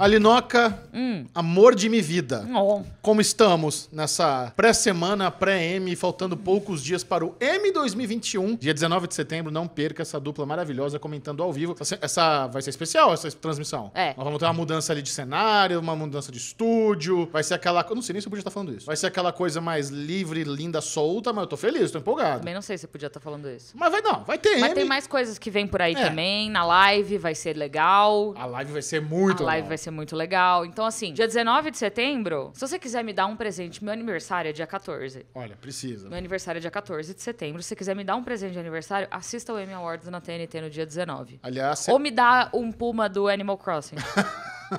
Alinoca, hum. amor de minha vida. Oh. Como estamos nessa pré-semana, pré-M, faltando poucos dias para o M 2021, dia 19 de setembro. Não perca essa dupla maravilhosa comentando ao vivo. Essa, essa vai ser especial, essa transmissão. É. Nós vamos ter uma mudança ali de cenário, uma mudança de estúdio. Vai ser aquela. Eu não sei nem se eu podia estar falando isso. Vai ser aquela coisa mais livre, linda, solta, mas eu tô feliz, tô empolgado. Também não sei se eu podia estar falando isso. Mas vai não, vai ter Mas M. tem mais coisas que vem por aí é. também. Na live vai ser legal. A live vai ser muito A legal. live vai ser ser muito legal. Então, assim, dia 19 de setembro, se você quiser me dar um presente, meu aniversário é dia 14. Olha, precisa. Meu aniversário é dia 14 de setembro. Se você quiser me dar um presente de aniversário, assista o Emmy Awards na TNT no dia 19. Aliás, cê... ou me dá um puma do Animal Crossing.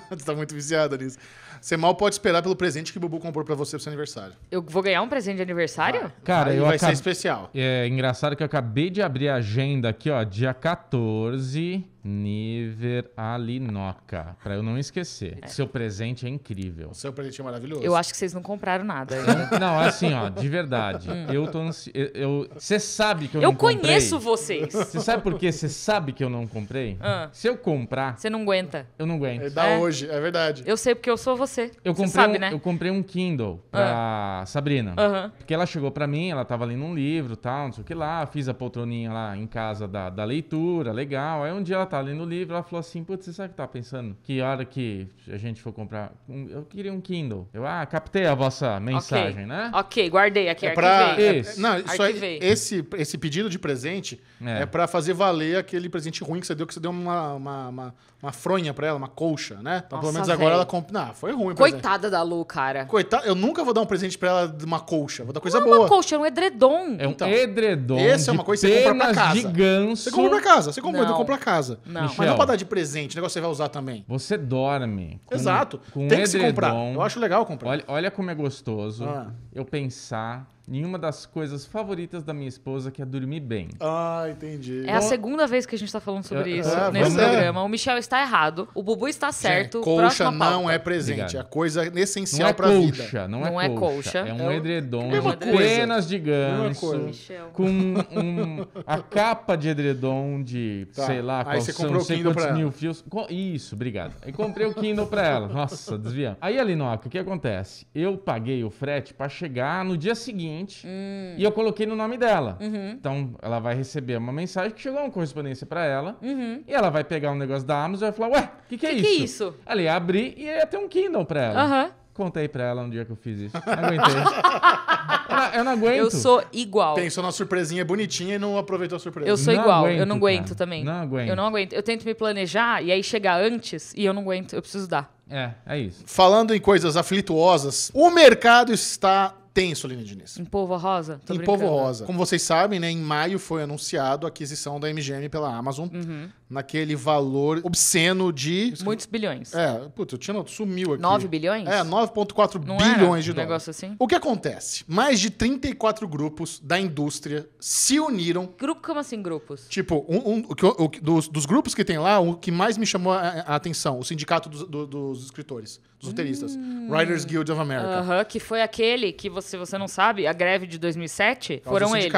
você tá muito viciada nisso. Você mal pode esperar pelo presente que o Bubu comprou para você pro seu aniversário. Eu vou ganhar um presente de aniversário? cara, eu vai acabe... ser especial. É engraçado que eu acabei de abrir a agenda aqui, ó, dia 14. Niver Alinoca, para eu não esquecer. É. Seu presente é incrível. O seu presente é maravilhoso. Eu acho que vocês não compraram nada. Ainda. Não, é assim, ó, de verdade. Hum. Eu tô ansi... eu Você sabe que eu, eu não comprei. Eu conheço vocês. Você sabe por quê? Você sabe que eu não comprei? Ah. Se eu comprar... Você não aguenta. Eu não aguento. É da é. hoje, é verdade. Eu sei porque eu sou você. Eu comprei, sabe, um, né? eu comprei um Kindle pra ah. Sabrina. Uh -huh. Porque ela chegou para mim, ela tava lendo um livro, tal, não sei o que lá. Fiz a poltroninha lá em casa da, da leitura, legal. Aí um dia ela tá lendo o livro, ela falou assim, putz, você sabe o que tá pensando? Que hora que a gente for comprar... Um, eu queria um Kindle. Eu, ah, captei a vossa mensagem, okay. né? Ok, guardei aqui, é pra, isso. É é, não, isso aí, esse, esse pedido de presente é, é para fazer valer aquele presente ruim que você deu, que você deu uma, uma, uma, uma fronha pra ela, uma colcha, né? Então, Nossa, pelo menos véio. agora ela compra... Não, foi ruim Coitada da Lu, cara. Coitada, eu nunca vou dar um presente pra ela de uma colcha. Vou dar coisa não é boa. Não é uma colcha, é um edredom. É um então, edredom Esse é uma coisa que você compra pra casa. de ganso. Você compra pra casa. Você compra, não. compra pra casa. Não. Michel, Mas não é pra dar de presente, o negócio você vai usar também. Você dorme. Com, Exato. Com Tem um que edredom. se comprar. Eu acho legal comprar. Olha, olha como é gostoso ah. eu pensar em uma das coisas favoritas da minha esposa, que é dormir bem. Ah, entendi. É a segunda vez que a gente está falando sobre é, isso é, nesse programa. É. O Michel está errado, o Bubu está certo. Gente, colcha não é presente, Obrigado. é coisa essencial é para a vida. É não é colcha, não é colcha. É um é edredom apenas de ganso, com um, a capa de edredom de, tá. sei lá, Aí qual você são, sei quantos mil fios. Isso, obrigado. E comprei o Kindle para ela. Nossa, desviando. Aí, Alinoca, o que acontece? Eu paguei o frete para chegar no dia seguinte hum. e eu coloquei no nome dela. Uhum. Então ela vai receber uma mensagem que chegou uma correspondência para ela uhum. e ela vai pegar um negócio da Amazon e vai falar: Ué, o que, que, é que isso? que é isso? Ela ia abrir e ia ter um Kindle para ela. Uhum. Contei pra ela um dia que eu fiz isso. Não aguentei. eu, eu, não aguento. Eu sou igual. Pensou na surpresinha bonitinha e não aproveitou a surpresa. Eu sou não igual. Aguento, eu não aguento cara. também. Não aguento. Eu não aguento. Eu tento me planejar e aí chegar antes e eu não aguento. Eu preciso dar. É, é isso. Falando em coisas aflituosas, o mercado está tem, Solina Diniz. Em Povo Rosa? Tô em Povo Rosa. Como vocês sabem, né, em maio foi anunciado a aquisição da MGM pela Amazon. Uhum naquele valor obsceno de. Muitos bilhões. É, puta, o Tino sumiu aqui. 9 bilhões? É, 9,4 bilhões de um dólares. negócio assim? O que acontece? Mais de 34 grupos da indústria se uniram. Grupo, como assim grupos? Tipo, um, um o, o, dos, dos, grupos que tem lá, o que mais me chamou a, a atenção, o sindicato dos, do, dos escritores, dos roteiristas. Hum. Writers Guild of America. Aham, uh -huh, que foi aquele que, se você, você não sabe, a greve de 2007, Causa foram eles.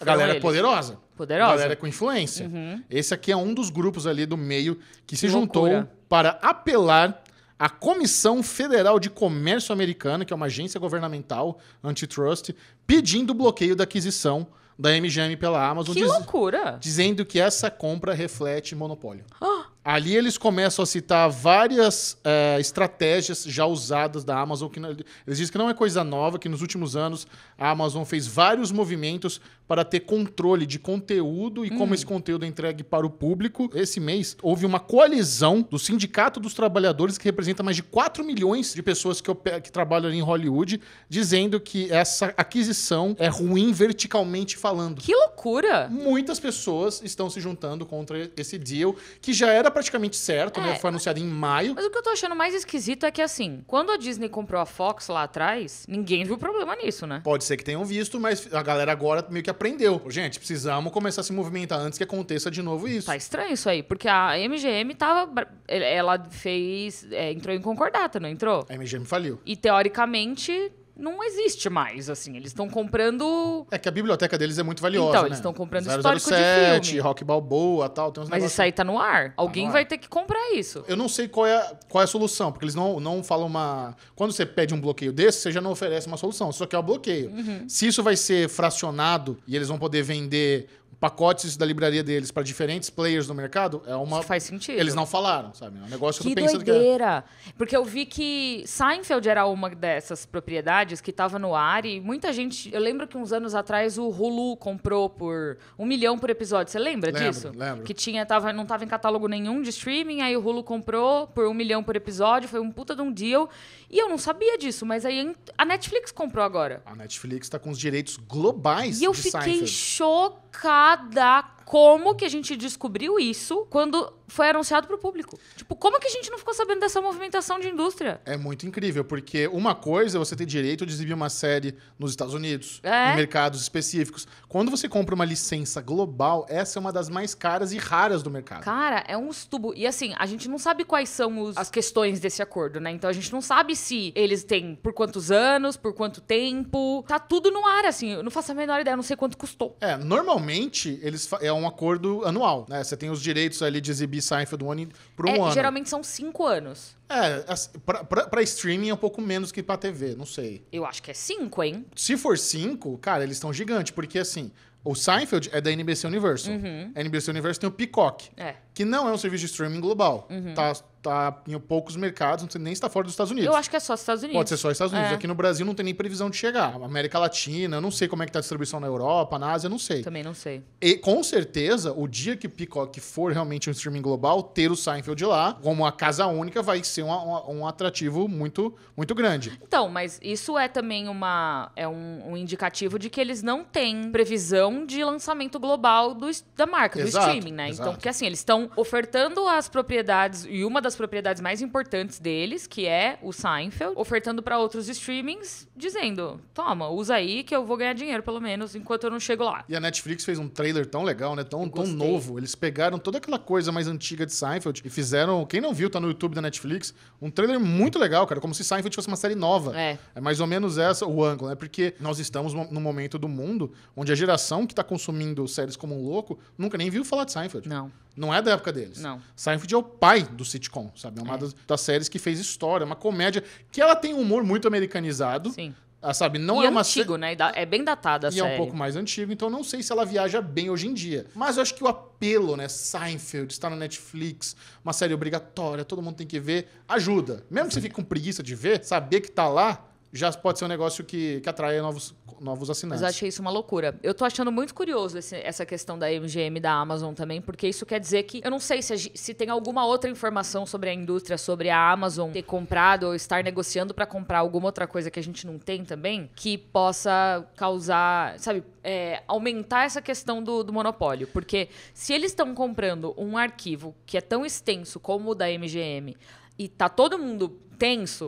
A galera é eles. poderosa. Poderosa. Galera com influência. Uhum. Esse aqui é um dos grupos ali do meio que se juntou para apelar à Comissão Federal de Comércio Americana, que é uma agência governamental antitrust, pedindo o bloqueio da aquisição da MGM pela Amazon. Que diz... loucura! Dizendo que essa compra reflete monopólio. Ah! Ali eles começam a citar várias eh, estratégias já usadas da Amazon. Que, eles dizem que não é coisa nova, que nos últimos anos a Amazon fez vários movimentos para ter controle de conteúdo e hum. como esse conteúdo é entregue para o público. Esse mês houve uma coalizão do Sindicato dos Trabalhadores, que representa mais de 4 milhões de pessoas que, que trabalham em Hollywood, dizendo que essa aquisição é ruim verticalmente falando. Que loucura! Muitas pessoas estão se juntando contra esse deal, que já era praticamente certo, né? é, né? Foi anunciado em maio. Mas o que eu tô achando mais esquisito é que, assim, quando a Disney comprou a Fox lá atrás, ninguém viu problema nisso, né? Pode ser que tenham visto, mas a galera agora meio que aprendeu. Gente, precisamos começar a se movimentar antes que aconteça de novo isso. Tá estranho isso aí, porque a MGM tava. Ela fez. É, entrou em concordata, não entrou? A MGM faliu. E teoricamente não existe mais, assim. Eles estão comprando. É que a biblioteca deles é muito valiosa. Então, né? eles estão comprando 007, histórico de filme. Rock Balboa tal, tem uns Mas isso aí tá no ar. Tá Alguém tá no ar. vai ter que comprar isso. Eu não sei qual é, qual é a solução, porque eles não, não falam uma. Quando você pede um bloqueio desse, você já não oferece uma solução, só que é o bloqueio. Uhum. Se isso vai ser fracionado e eles vão poder vender pacotes da livraria deles para diferentes players no mercado é uma. Isso faz sentido. Eles não falaram, sabe? É um negócio que eu tô pensando doideira. que. É... Porque eu vi que Seinfeld era uma dessas propriedades que estava no ar e muita gente. Eu lembro que uns anos atrás o Hulu comprou por um milhão por episódio. Você lembra lembro, disso? Lembro. Que tinha, tava, não estava em catálogo nenhum de streaming, aí o Hulu comprou por um milhão por episódio, foi um puta de um deal. E eu não sabia disso, mas aí a Netflix comprou agora. A Netflix está com os direitos globais. E eu fiquei chocada однако como que a gente descobriu isso quando foi anunciado para o público? Tipo, como que a gente não ficou sabendo dessa movimentação de indústria? É muito incrível, porque uma coisa é você ter direito de exibir uma série nos Estados Unidos, é. em mercados específicos. Quando você compra uma licença global, essa é uma das mais caras e raras do mercado. Cara, é um estubo. E assim, a gente não sabe quais são os, as questões desse acordo, né? Então a gente não sabe se eles têm por quantos anos, por quanto tempo. Tá tudo no ar, assim. Eu não faço a menor ideia, eu não sei quanto custou. É, normalmente eles é um acordo anual, né? Você tem os direitos ali de exibir Seinfeld um por é, um é, ano. Geralmente são cinco anos. É, pra, pra, pra, streaming é um pouco menos que pra TV, não sei. Eu acho que é cinco, hein? Se for cinco, cara, eles estão gigantes, porque assim, o Seinfeld é da NBC Universal. Uhum. A NBC Universal tem o Peacock, é. que não é um serviço de streaming global. Uhum. Tá está em poucos mercados, não sei nem está fora dos Estados Unidos. Eu acho que é só Estados Unidos. Pode ser só Estados Unidos. É. Aqui no Brasil não tem nem previsão de chegar. América Latina, não sei como é que está a distribuição na Europa, na Ásia, não sei. Também não sei. E com certeza, o dia que Peacock for realmente um streaming global, ter o Seinfeld lá, como a casa única, vai ser um, um, um atrativo muito, muito grande. Então, mas isso é também uma, é um, um, indicativo de que eles não têm previsão de lançamento global do, da marca, exato, do streaming, né? Então, exato. Então, porque assim, eles estão ofertando as propriedades, e uma das propriedades mais importantes deles, que é o Seinfeld, ofertando para outros streamings, dizendo: toma, usa aí que eu vou ganhar dinheiro, pelo menos, enquanto eu não chego lá. E a Netflix fez um trailer tão legal, né? Tão, tão novo. Eles pegaram toda aquela coisa mais antiga de Seinfeld e fizeram. Quem não viu, tá no YouTube da Netflix. Um trailer muito legal, cara. Como se Seinfeld fosse uma série nova. É, é mais ou menos essa o ângulo, né? Porque nós estamos num momento do mundo onde a geração que tá consumindo séries como um louco nunca nem viu falar de Seinfeld. Não. Não é da época deles. Não. Seinfeld é o pai do sitcom, sabe? É uma é. Das, das, séries que fez história, uma comédia que ela tem um humor muito americanizado. Sim. Ah, sabe, não e é, é uma antigo, né? É bem datada a e série. E é um pouco mais antigo, então não sei se ela viaja bem hoje em dia. Mas eu acho que o apelo, né? Seinfeld, está na Netflix, uma série obrigatória, todo mundo tem que ver, ajuda. Mesmo Sim. que você fique com preguiça de ver, saber que tá lá já pode ser um negócio que, que atrai novos, novos assinantes. Mas eu achei isso uma loucura. Eu tô achando muito curioso esse, essa questão da MGM da Amazon também, porque isso quer dizer que eu não sei se, se tem alguma outra informação sobre a indústria, sobre a Amazon ter comprado ou estar negociando para comprar alguma outra coisa que a gente não tem também, que possa causar, sabe, é, aumentar essa questão do, do monopólio. Porque se eles estão comprando um arquivo que é tão extenso como o da MGM e tá todo mundo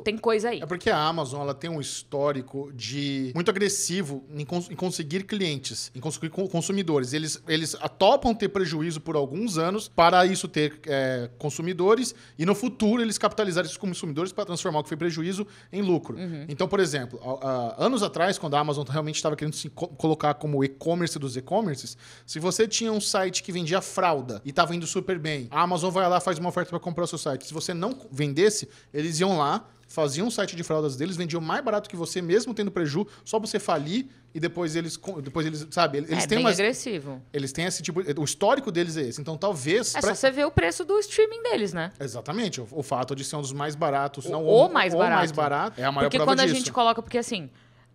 tem coisa aí. É porque a Amazon ela tem um histórico de muito agressivo em, cons em conseguir clientes, em conseguir consumidores. Eles, eles topam ter prejuízo por alguns anos para isso ter é, consumidores e no futuro eles capitalizarem esses consumidores para transformar o que foi prejuízo em lucro. Uhum. Então, por exemplo, a, a, anos atrás, quando a Amazon realmente estava querendo se co colocar como e-commerce dos e-commerces, se você tinha um site que vendia fralda e tá estava indo super bem, a Amazon vai lá faz uma oferta para comprar o seu site. Se você não vendesse, eles iam lá lá, faziam um site de fraldas deles, vendiam mais barato que você, mesmo tendo preju, só você falir e depois eles, depois eles sabe? Eles é têm bem umas, agressivo. Eles têm esse tipo... O histórico deles é esse. Então, talvez... É pra... só você ver o preço do streaming deles, né? Exatamente. O, o fato de ser um dos mais baratos. O, não, mais, barato. mais barato. É a maior porque prova disso. Porque quando a gente coloca... Porque, assim...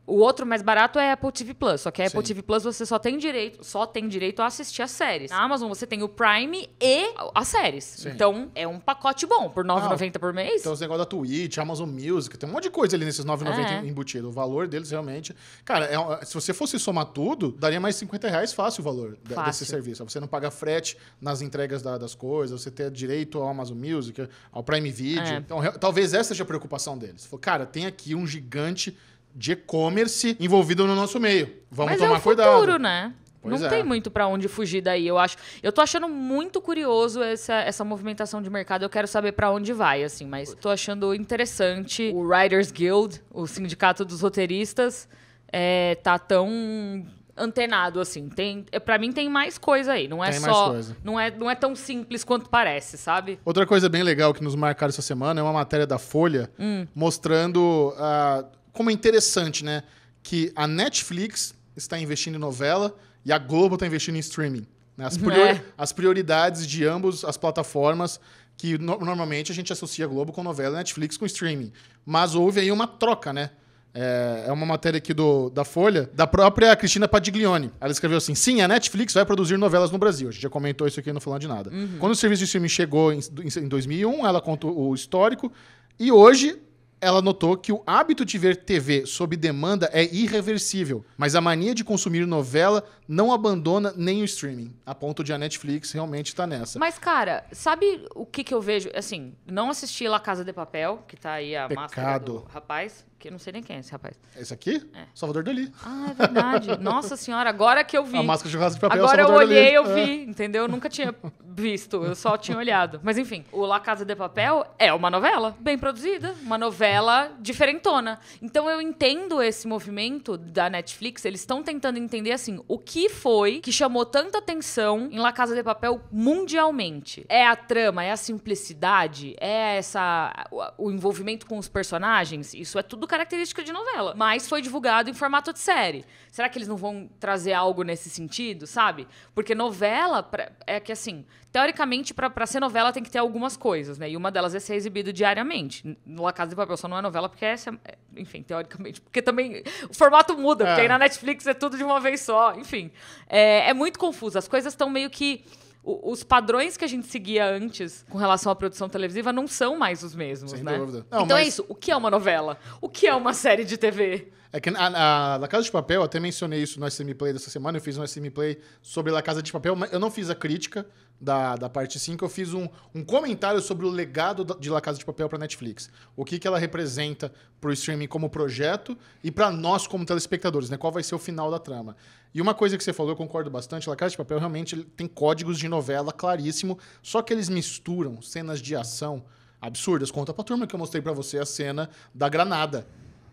O outro mais barato é Apple TV Plus, só que a Apple Sim. TV Plus você só tem direito, só tem direito a assistir as séries. Na Amazon você tem o Prime e as séries. Sim. Então é um pacote bom por 9,90 ah, por mês. Então os negócios da Twitch, Amazon Music, tem um monte de coisa ali nesses 9,90 é. embutido. O valor deles realmente, cara, é, se você fosse somar tudo, daria mais 50 reais fácil o valor fácil. desse serviço. Você não paga frete nas entregas da, das coisas, você ter direito ao Amazon Music, ao Prime Video. É. Então talvez essa seja a preocupação deles. cara, tem aqui um gigante de e-commerce envolvido no nosso meio. Vamos Mas é tomar é o futuro, cuidado. né? Pois não é. tem muito para onde fugir daí, eu acho. Eu tô achando muito curioso essa, essa movimentação de mercado. Eu quero saber para onde vai, assim, mas tô achando interessante. O Writers Guild, o sindicato dos roteiristas, é, tá tão antenado assim. Tem, é, para mim tem mais coisa aí, não é tem só não é não é tão simples quanto parece, sabe? Outra coisa bem legal que nos marcaram essa semana é uma matéria da Folha hum. mostrando uh, como é interessante, né? Que a Netflix está investindo em novela e a Globo está investindo em streaming. Né? As, priori é. as, prioridades de ambas as plataformas, que no normalmente a gente associa a Globo com novela, e Netflix com streaming. Mas houve aí uma troca, né? É, é uma matéria aqui do, da Folha, da própria Cristina Padiglione. Ela escreveu assim: sim, a Netflix vai produzir novelas no Brasil. A gente já comentou isso aqui não falando de nada. Uhum. Quando o serviço de streaming chegou em, em 2001, ela contou o histórico. E hoje ela notou que o hábito de ver TV sob demanda é irreversível, mas a mania de consumir novela não abandona nem o streaming. A ponto de a Netflix realmente estar tá nessa. Mas, cara, sabe o que, que eu vejo? Assim, não assisti La Casa de Papel, que tá aí a Pecado. máscara do rapaz que eu não sei nem quem é esse rapaz. Esse aqui? É. Salvador Dali. Ah, é verdade. Nossa senhora, agora que eu vi. A máscara de churrasco de papel Agora Salvador eu olhei, Dali. eu vi, é. entendeu? Eu nunca tinha visto, eu só tinha olhado. Mas enfim, o La Casa de Papel é uma novela bem produzida, uma novela diferentona. Então eu entendo esse movimento da Netflix, eles estão tentando entender assim, o que foi que chamou tanta atenção em La Casa de Papel mundialmente? É a trama, é a simplicidade, é essa o, o envolvimento com os personagens, isso é tudo característica de novela, mas foi divulgado em formato de série. Será que eles não vão trazer algo nesse sentido, sabe? Porque novela pra, é que assim, teoricamente para ser novela tem que ter algumas coisas, né? E uma delas é ser exibido diariamente. No La Casa de Papel só não é novela porque é, é, enfim, teoricamente, porque também o formato muda, é. porque aí na Netflix é tudo de uma vez só, enfim. É, é muito confuso, as coisas estão meio que os padrões que a gente seguia antes com relação à produção televisiva não são mais os mesmos, Sem né? Dúvida. Não, então é mas... é isso. O que é uma novela? O que é uma série de TV? É que ah, a, a La Casa de Papel, até mencionei isso no SM Play dessa semana, eu fiz um SM Play sobre La Casa de Papel, mas eu não fiz a crítica da, da parte 5, eu fiz um, um comentário sobre o legado de La Casa de Papel para Netflix. O que, que ela representa para o streaming como projeto e para nós como telespectadores, né? Qual vai ser o final da trama. E uma coisa que você falou, eu concordo bastante, La Casa de Papel realmente tem códigos de novela claríssimo, só que eles misturam cenas de ação absurdas. Conta para a turma que eu mostrei para você a cena da granada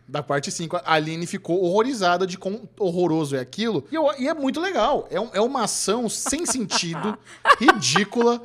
da parte 5. A Aline ficou horrorizada de quão horroroso é aquilo. E, eu, e é muito legal. É, um, é uma ação sem sentido, ridícula.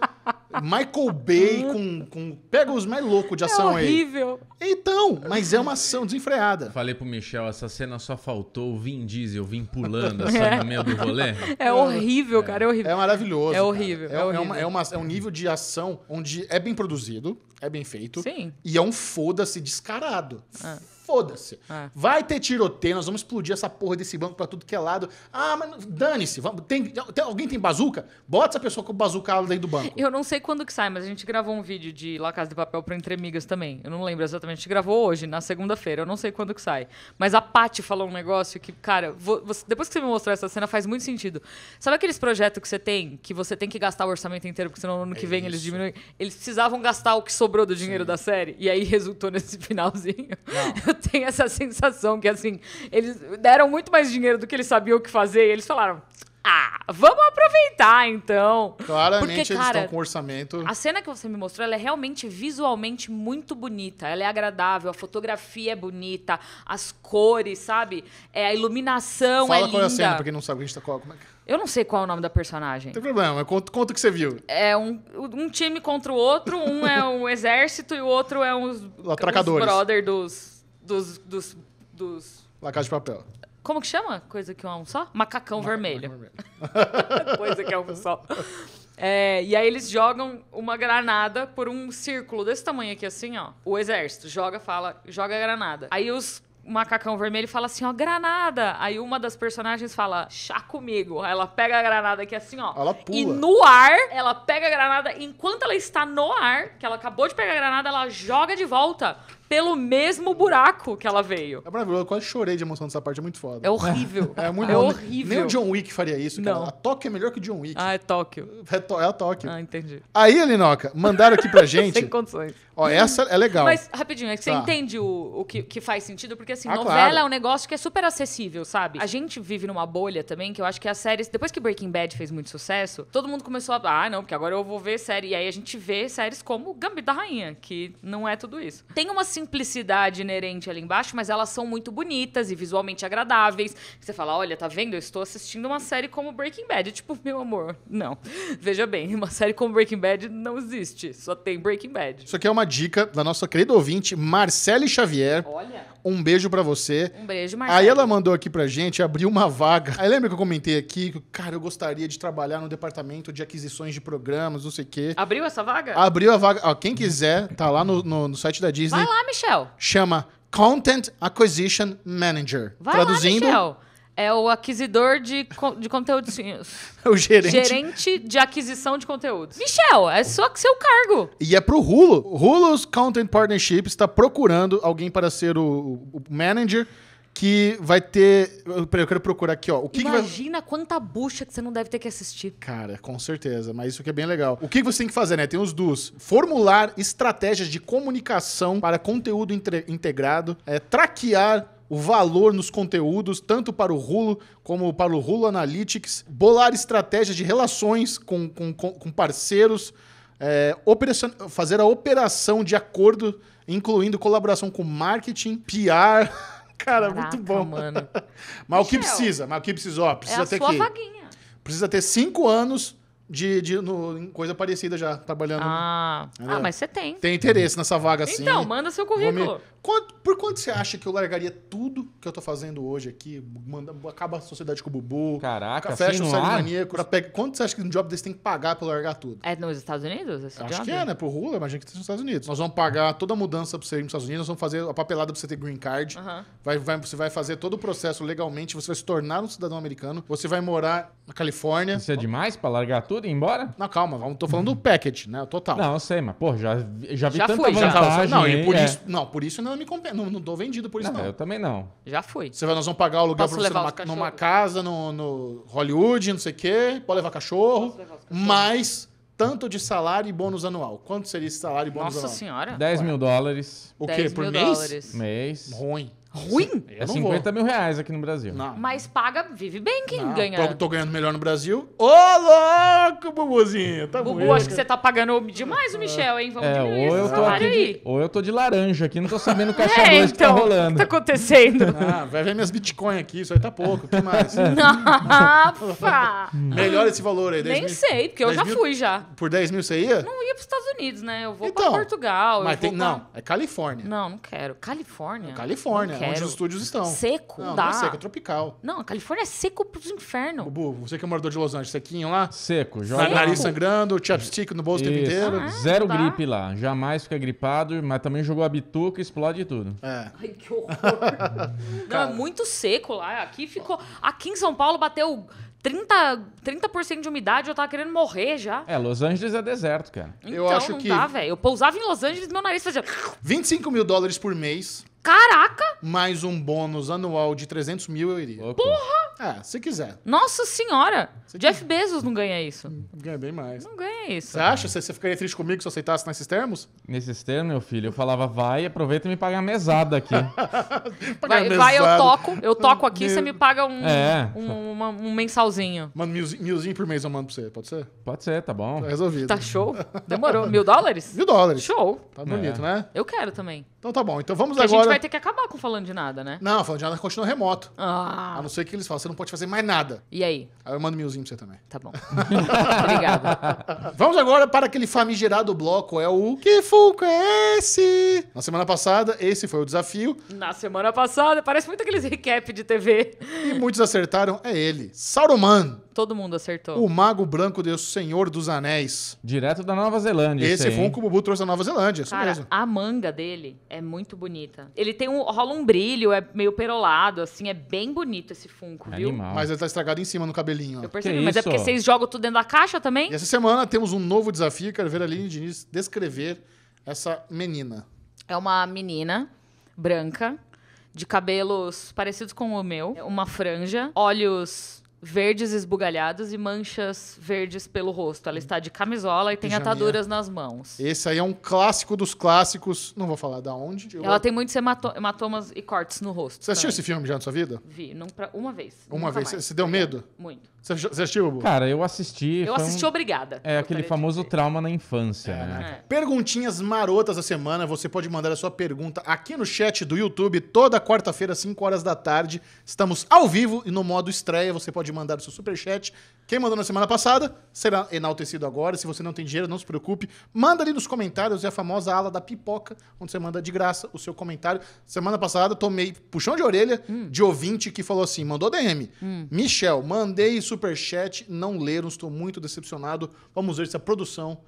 Michael Bay com, com. Pega os mais loucos de é ação é horrível. aí. Então, mas é uma ação desenfreada. Falei pro Michel, essa cena só faltou o Vin Diesel vim pulando assim, é. no meio do rolê. É horrível, cara. É horrível. É maravilhoso. É horrível. É, é, é, horrível. Uma, é, uma, é um nível de ação onde é bem produzido, é bem feito. Sim. E é um foda-se descarado. Ah foda-se. É. Vai ter tiroteio, nós vamos explodir essa porra desse banco para tudo que é lado. Ah, mas dane-se. Tem, tem, alguém tem bazuca? Bota essa pessoa com bazuca dentro do banco. Eu não sei quando que sai, mas a gente gravou um vídeo de La Casa de Papel pro Entre Amigas também. Eu não lembro exatamente. A gente gravou hoje, na segunda-feira. Eu não sei quando que sai. Mas a Paty falou um negócio que, cara, vou, você, depois que você me mostrou essa cena, faz muito sentido. Sabe aqueles projetos que você tem, que você tem que gastar o orçamento inteiro, porque senão no ano é que vem isso. eles diminuem? Eles precisavam gastar o que sobrou do dinheiro Sim. da série. E aí resultou nesse finalzinho. Não. Eu tenho essa sensação que, assim, eles deram muito mais dinheiro do que eles sabiam o que fazer e eles falaram. Ah, vamos aproveitar então. Claramente Porque, eles cara, estão com orçamento. A cena que você me mostrou, ela é realmente visualmente muito bonita. Ela é agradável, a fotografia é bonita, as cores, sabe? É, a iluminação Fala é linda. Fala qual é a cena, pra quem não sabe, a gente tá qual, como é que... Eu não sei qual é o nome da personagem. Não tem problema, conta, conta o que você viu. É um, um time contra o outro, um é um exército e o outro é uns, Atracadores. Os brother dos dos, dos, dos... de Papel. Como que chama? Coisa que é um só? Macacão Ma vermelho. Macacão vermelho. Coisa que é um só. É, e aí eles jogam uma granada por um círculo desse tamanho aqui, assim, ó. O exército joga, fala, joga a granada. Aí os macacão vermelho fala assim, ó, granada. Aí uma das personagens fala, chá comigo. Aí ela pega a granada aqui assim, ó. Ela pula. E no ar, ela pega a granada. Enquanto ela está no ar, que ela acabou de pegar a granada, ela joga de volta pelo mesmo buraco que ela veio. É maravilhoso, eu quase chorei de emoção dessa parte, é muito foda. É horrível. É, é muito é horrível. Nem o John Wick faria isso, Não. Cara. A Tóquio é melhor que o John Wick. Ah, é Tóquio. É, é a Tóquio. Ah, entendi. Aí, Linoca, mandaram aqui pra gente. Sem condições. Ó, essa é legal. Mas, rapidinho, é que você tá. entende o, o que, que faz sentido, porque assim, ah, novela claro. é um negócio que é super acessível, sabe? A gente vive numa bolha também, que eu acho que as séries, depois que Breaking Bad fez muito sucesso, todo mundo começou a. Ah, não, porque agora eu vou ver série. E aí a gente vê séries como Gambito da Rainha, que não é tudo isso. Tem uma simplicidade inerente ali embaixo, mas elas são muito bonitas e visualmente agradáveis. Você fala, olha, tá vendo? Eu estou assistindo uma série como Breaking Bad. Tipo, meu amor, não. Veja bem, uma série como Breaking Bad não existe. Só tem Breaking Bad. Isso aqui é uma dica da nossa querida ouvinte, Marcele Xavier. Olha. Um beijo para você. Um beijo, Marcele. Aí ela mandou aqui pra gente, abriu uma vaga. Aí lembra que eu comentei aqui que, cara, eu gostaria de trabalhar no departamento de aquisições de programas, não sei o quê. Abriu essa vaga? Abriu a vaga. Ó, quem quiser, tá lá no, no, no site da Disney. Vai lá, Michel? Chama Content Acquisition Manager. Vai Traduzindo, lá, Michel. É o aquisidor de, de conteúdos. é o gerente. Gerente de aquisição de conteúdos. Michel, é só seu cargo. E é pro Rulo. Rulo's Content Partnership está procurando alguém para ser o, o manager que vai ter. Peraí, eu quero procurar aqui, ó. O que Imagina que vai... quanta bucha que você não deve ter que assistir. Cara, com certeza, mas isso aqui é bem legal. O que você tem que fazer, né? Tem os dos. Formular estratégias de comunicação para conteúdo integrado, é, traquear o valor nos conteúdos, tanto para o Rulo como para o Rulo Analytics, bolar estratégias de relações com, com, com parceiros, é, operacion... fazer a operação de acordo, incluindo colaboração com marketing, PR. Cara, Caraca, muito bom. mano. mas Michel, o que precisa? Mas o que precisa? Ó, precisa é ter sua que... Vaguinha. Precisa ter cinco anos de, de no, em coisa parecida já, trabalhando. Ah, ah mas você tem. Tem interesse nessa vaga assim. Então, manda seu currículo. Me... Quanto, por quanto você acha que eu largaria tudo que eu tô fazendo hoje aqui? Manda, acaba a sociedade com o Bubu. Caraca, fecha assim, o maníaco. Pega, quanto você acha que um job desse tem que pagar pra eu largar tudo? É nos Estados Unidos? Esse acho job? que é, né? Pro Rula, imagina que tem nos Estados Unidos. Nós vamos pagar toda a mudança pra você ir nos Estados Unidos, nós vamos fazer a papelada pra você ter green card. Vai, vai, você vai fazer todo o processo legalmente, você vai se tornar um cidadão americano, você vai morar na Califórnia. Isso é demais pra largar tudo? tudo e ir embora? Não, calma, vamos, tô falando do package, né? O total. Não, eu sei, mas, pô, já, já vi já tanta foi, vantagem. Já. Não, e por é. isso, não, por isso eu não me compensa. Não, não tô vendido por isso, não, não. Eu também não. Já foi. Você vai, nós vamos pagar o aluguel Posso pra você numa, numa, casa, no, no, Hollywood, não sei o quê. Pode levar cachorro. Mas tanto de salário e bônus anual. Quanto seria esse salário e bônus Nossa anual? Nossa senhora. 10 mil dólares. O quê? Por mês? Dólares. Mês. Ruim. Ruim? É eu 50 mil reais aqui no Brasil. Não. Mas paga, vive bem quem não, ganha. Eu tô ganhando melhor no Brasil. Ô, louco, Bubuzinho. Tá Bubu, acho que você tá pagando demais o Michel, hein? Vamos é, diminuir ou eu tô aqui de, Ou eu tô de laranja aqui, não tô sabendo o caixa é, então, que tá rolando. Então, o que tá acontecendo? Ah, vai ver minhas bitcoins aqui, isso aí tá pouco. O que mais? Nossa! melhor esse valor aí. Nem mil, sei, porque eu já mil, fui já. Por 10 mil você ia? Não ia pros Estados Unidos, né? Eu vou então, pra Portugal. Mas tem, pra... não, é Califórnia. Não, não quero. Califórnia? Califórnia. Não quero. Onde os estúdios estão. Seco. Não, dá. não é seco, é tropical. Não, a Califórnia é seco pros infernos. Bubu, você que é morador de Los Angeles, sequinho lá? Seco. Joga. Nariz sangrando, chapstick no bolso o tempo inteiro. Ah, Zero tá. gripe lá. Jamais fica gripado, mas também jogou a bituca e explode tudo. É. Ai, que horror. não, é muito seco lá. Aqui ficou... Aqui em São Paulo bateu... 30%, 30 de umidade, eu tava querendo morrer já. É, Los Angeles é deserto, cara. Então, eu acho não que... dá, velho. Eu pousava em Los Angeles e meu nariz fazia... 25 mil dólares por mês Caraca! Mais um bônus anual de 300 mil, eu iria. Porra! É, se quiser. Nossa senhora! Se Jeff quiser. Bezos não ganha isso. Hum, ganha bem mais. Não ganha isso. Você acha? Você ficaria triste comigo se eu aceitasse nesses termos? Nesses termos, meu filho, eu falava, vai, aproveita e me paga a mesada aqui. vai, mesada. vai, eu toco, eu toco aqui, você me paga um, é. um, uma, um mensalzinho. Mano, milzinho, milzinho por mês eu mando pra você, pode ser? Pode ser, tá bom. Tá resolvido. Tá show. Demorou. Mil dólares? Mil dólares. Show. Tá bonito, é. né? Eu quero também. Então tá bom. Então vamos agora. A gente vai ter que acabar com falando de nada, né? Não, falando de nada continua remoto. Ah. A não ser que eles falam, você não pode fazer mais nada. E aí? Aí eu mando um milzinho pra você também. Tá bom. Obrigado. Vamos agora para aquele famigerado bloco. É o Que Fulco é esse? Na semana passada, esse foi o desafio. Na semana passada, parece muito aqueles recap de TV. E muitos acertaram, é ele. Sauroman. Todo mundo acertou. O Mago Branco de O Senhor dos Anéis. Direto da Nova Zelândia. Esse foi um que o Bubu trouxe da Nova Zelândia, isso Cara, mesmo. A manga dele é muito bonita. Ele tem um. rola um brilho, é meio perolado, assim, é bem bonito esse funko, é viu? Animal. Mas ele tá estragado em cima no cabelinho. Ó. Eu percebi, que mas isso? é porque vocês jogam tudo dentro da caixa também? E essa semana temos um novo desafio, quero ver a Aline Diniz descrever essa menina. É uma menina branca, de cabelos parecidos com o meu, uma franja, olhos verdes esbugalhados e manchas verdes pelo rosto. Ela está de camisola e tem Pijaminha. ataduras nas mãos. Esse aí é um clássico dos clássicos. Não vou falar da onde. Eu... Ela tem muitos hematomas e cortes no rosto. Você também. assistiu esse filme já na sua vida? Vi, pra... uma vez. Uma vez. Mais. Você deu medo? Muito. Você assistiu, Bubu? Cara, eu assisti. Eu assisti um... obrigada. É aquele famoso trauma na infância. É, né? é. Perguntinhas marotas da semana. Você pode mandar a sua pergunta aqui no chat do YouTube toda quarta-feira, 5 horas da tarde. Estamos ao vivo e no modo estreia. Você pode mandar o seu super chat. Quem mandou na semana passada será enaltecido agora. Se você não tem dinheiro, não se preocupe. Manda ali nos comentários. É a famosa ala da pipoca, onde você manda de graça o seu comentário. Semana passada tomei puxão de orelha hum. de ouvinte que falou assim: mandou DM. Hum. Michel, mandei isso superchat, não leram, estou muito decepcionado. Vamos ver se a produção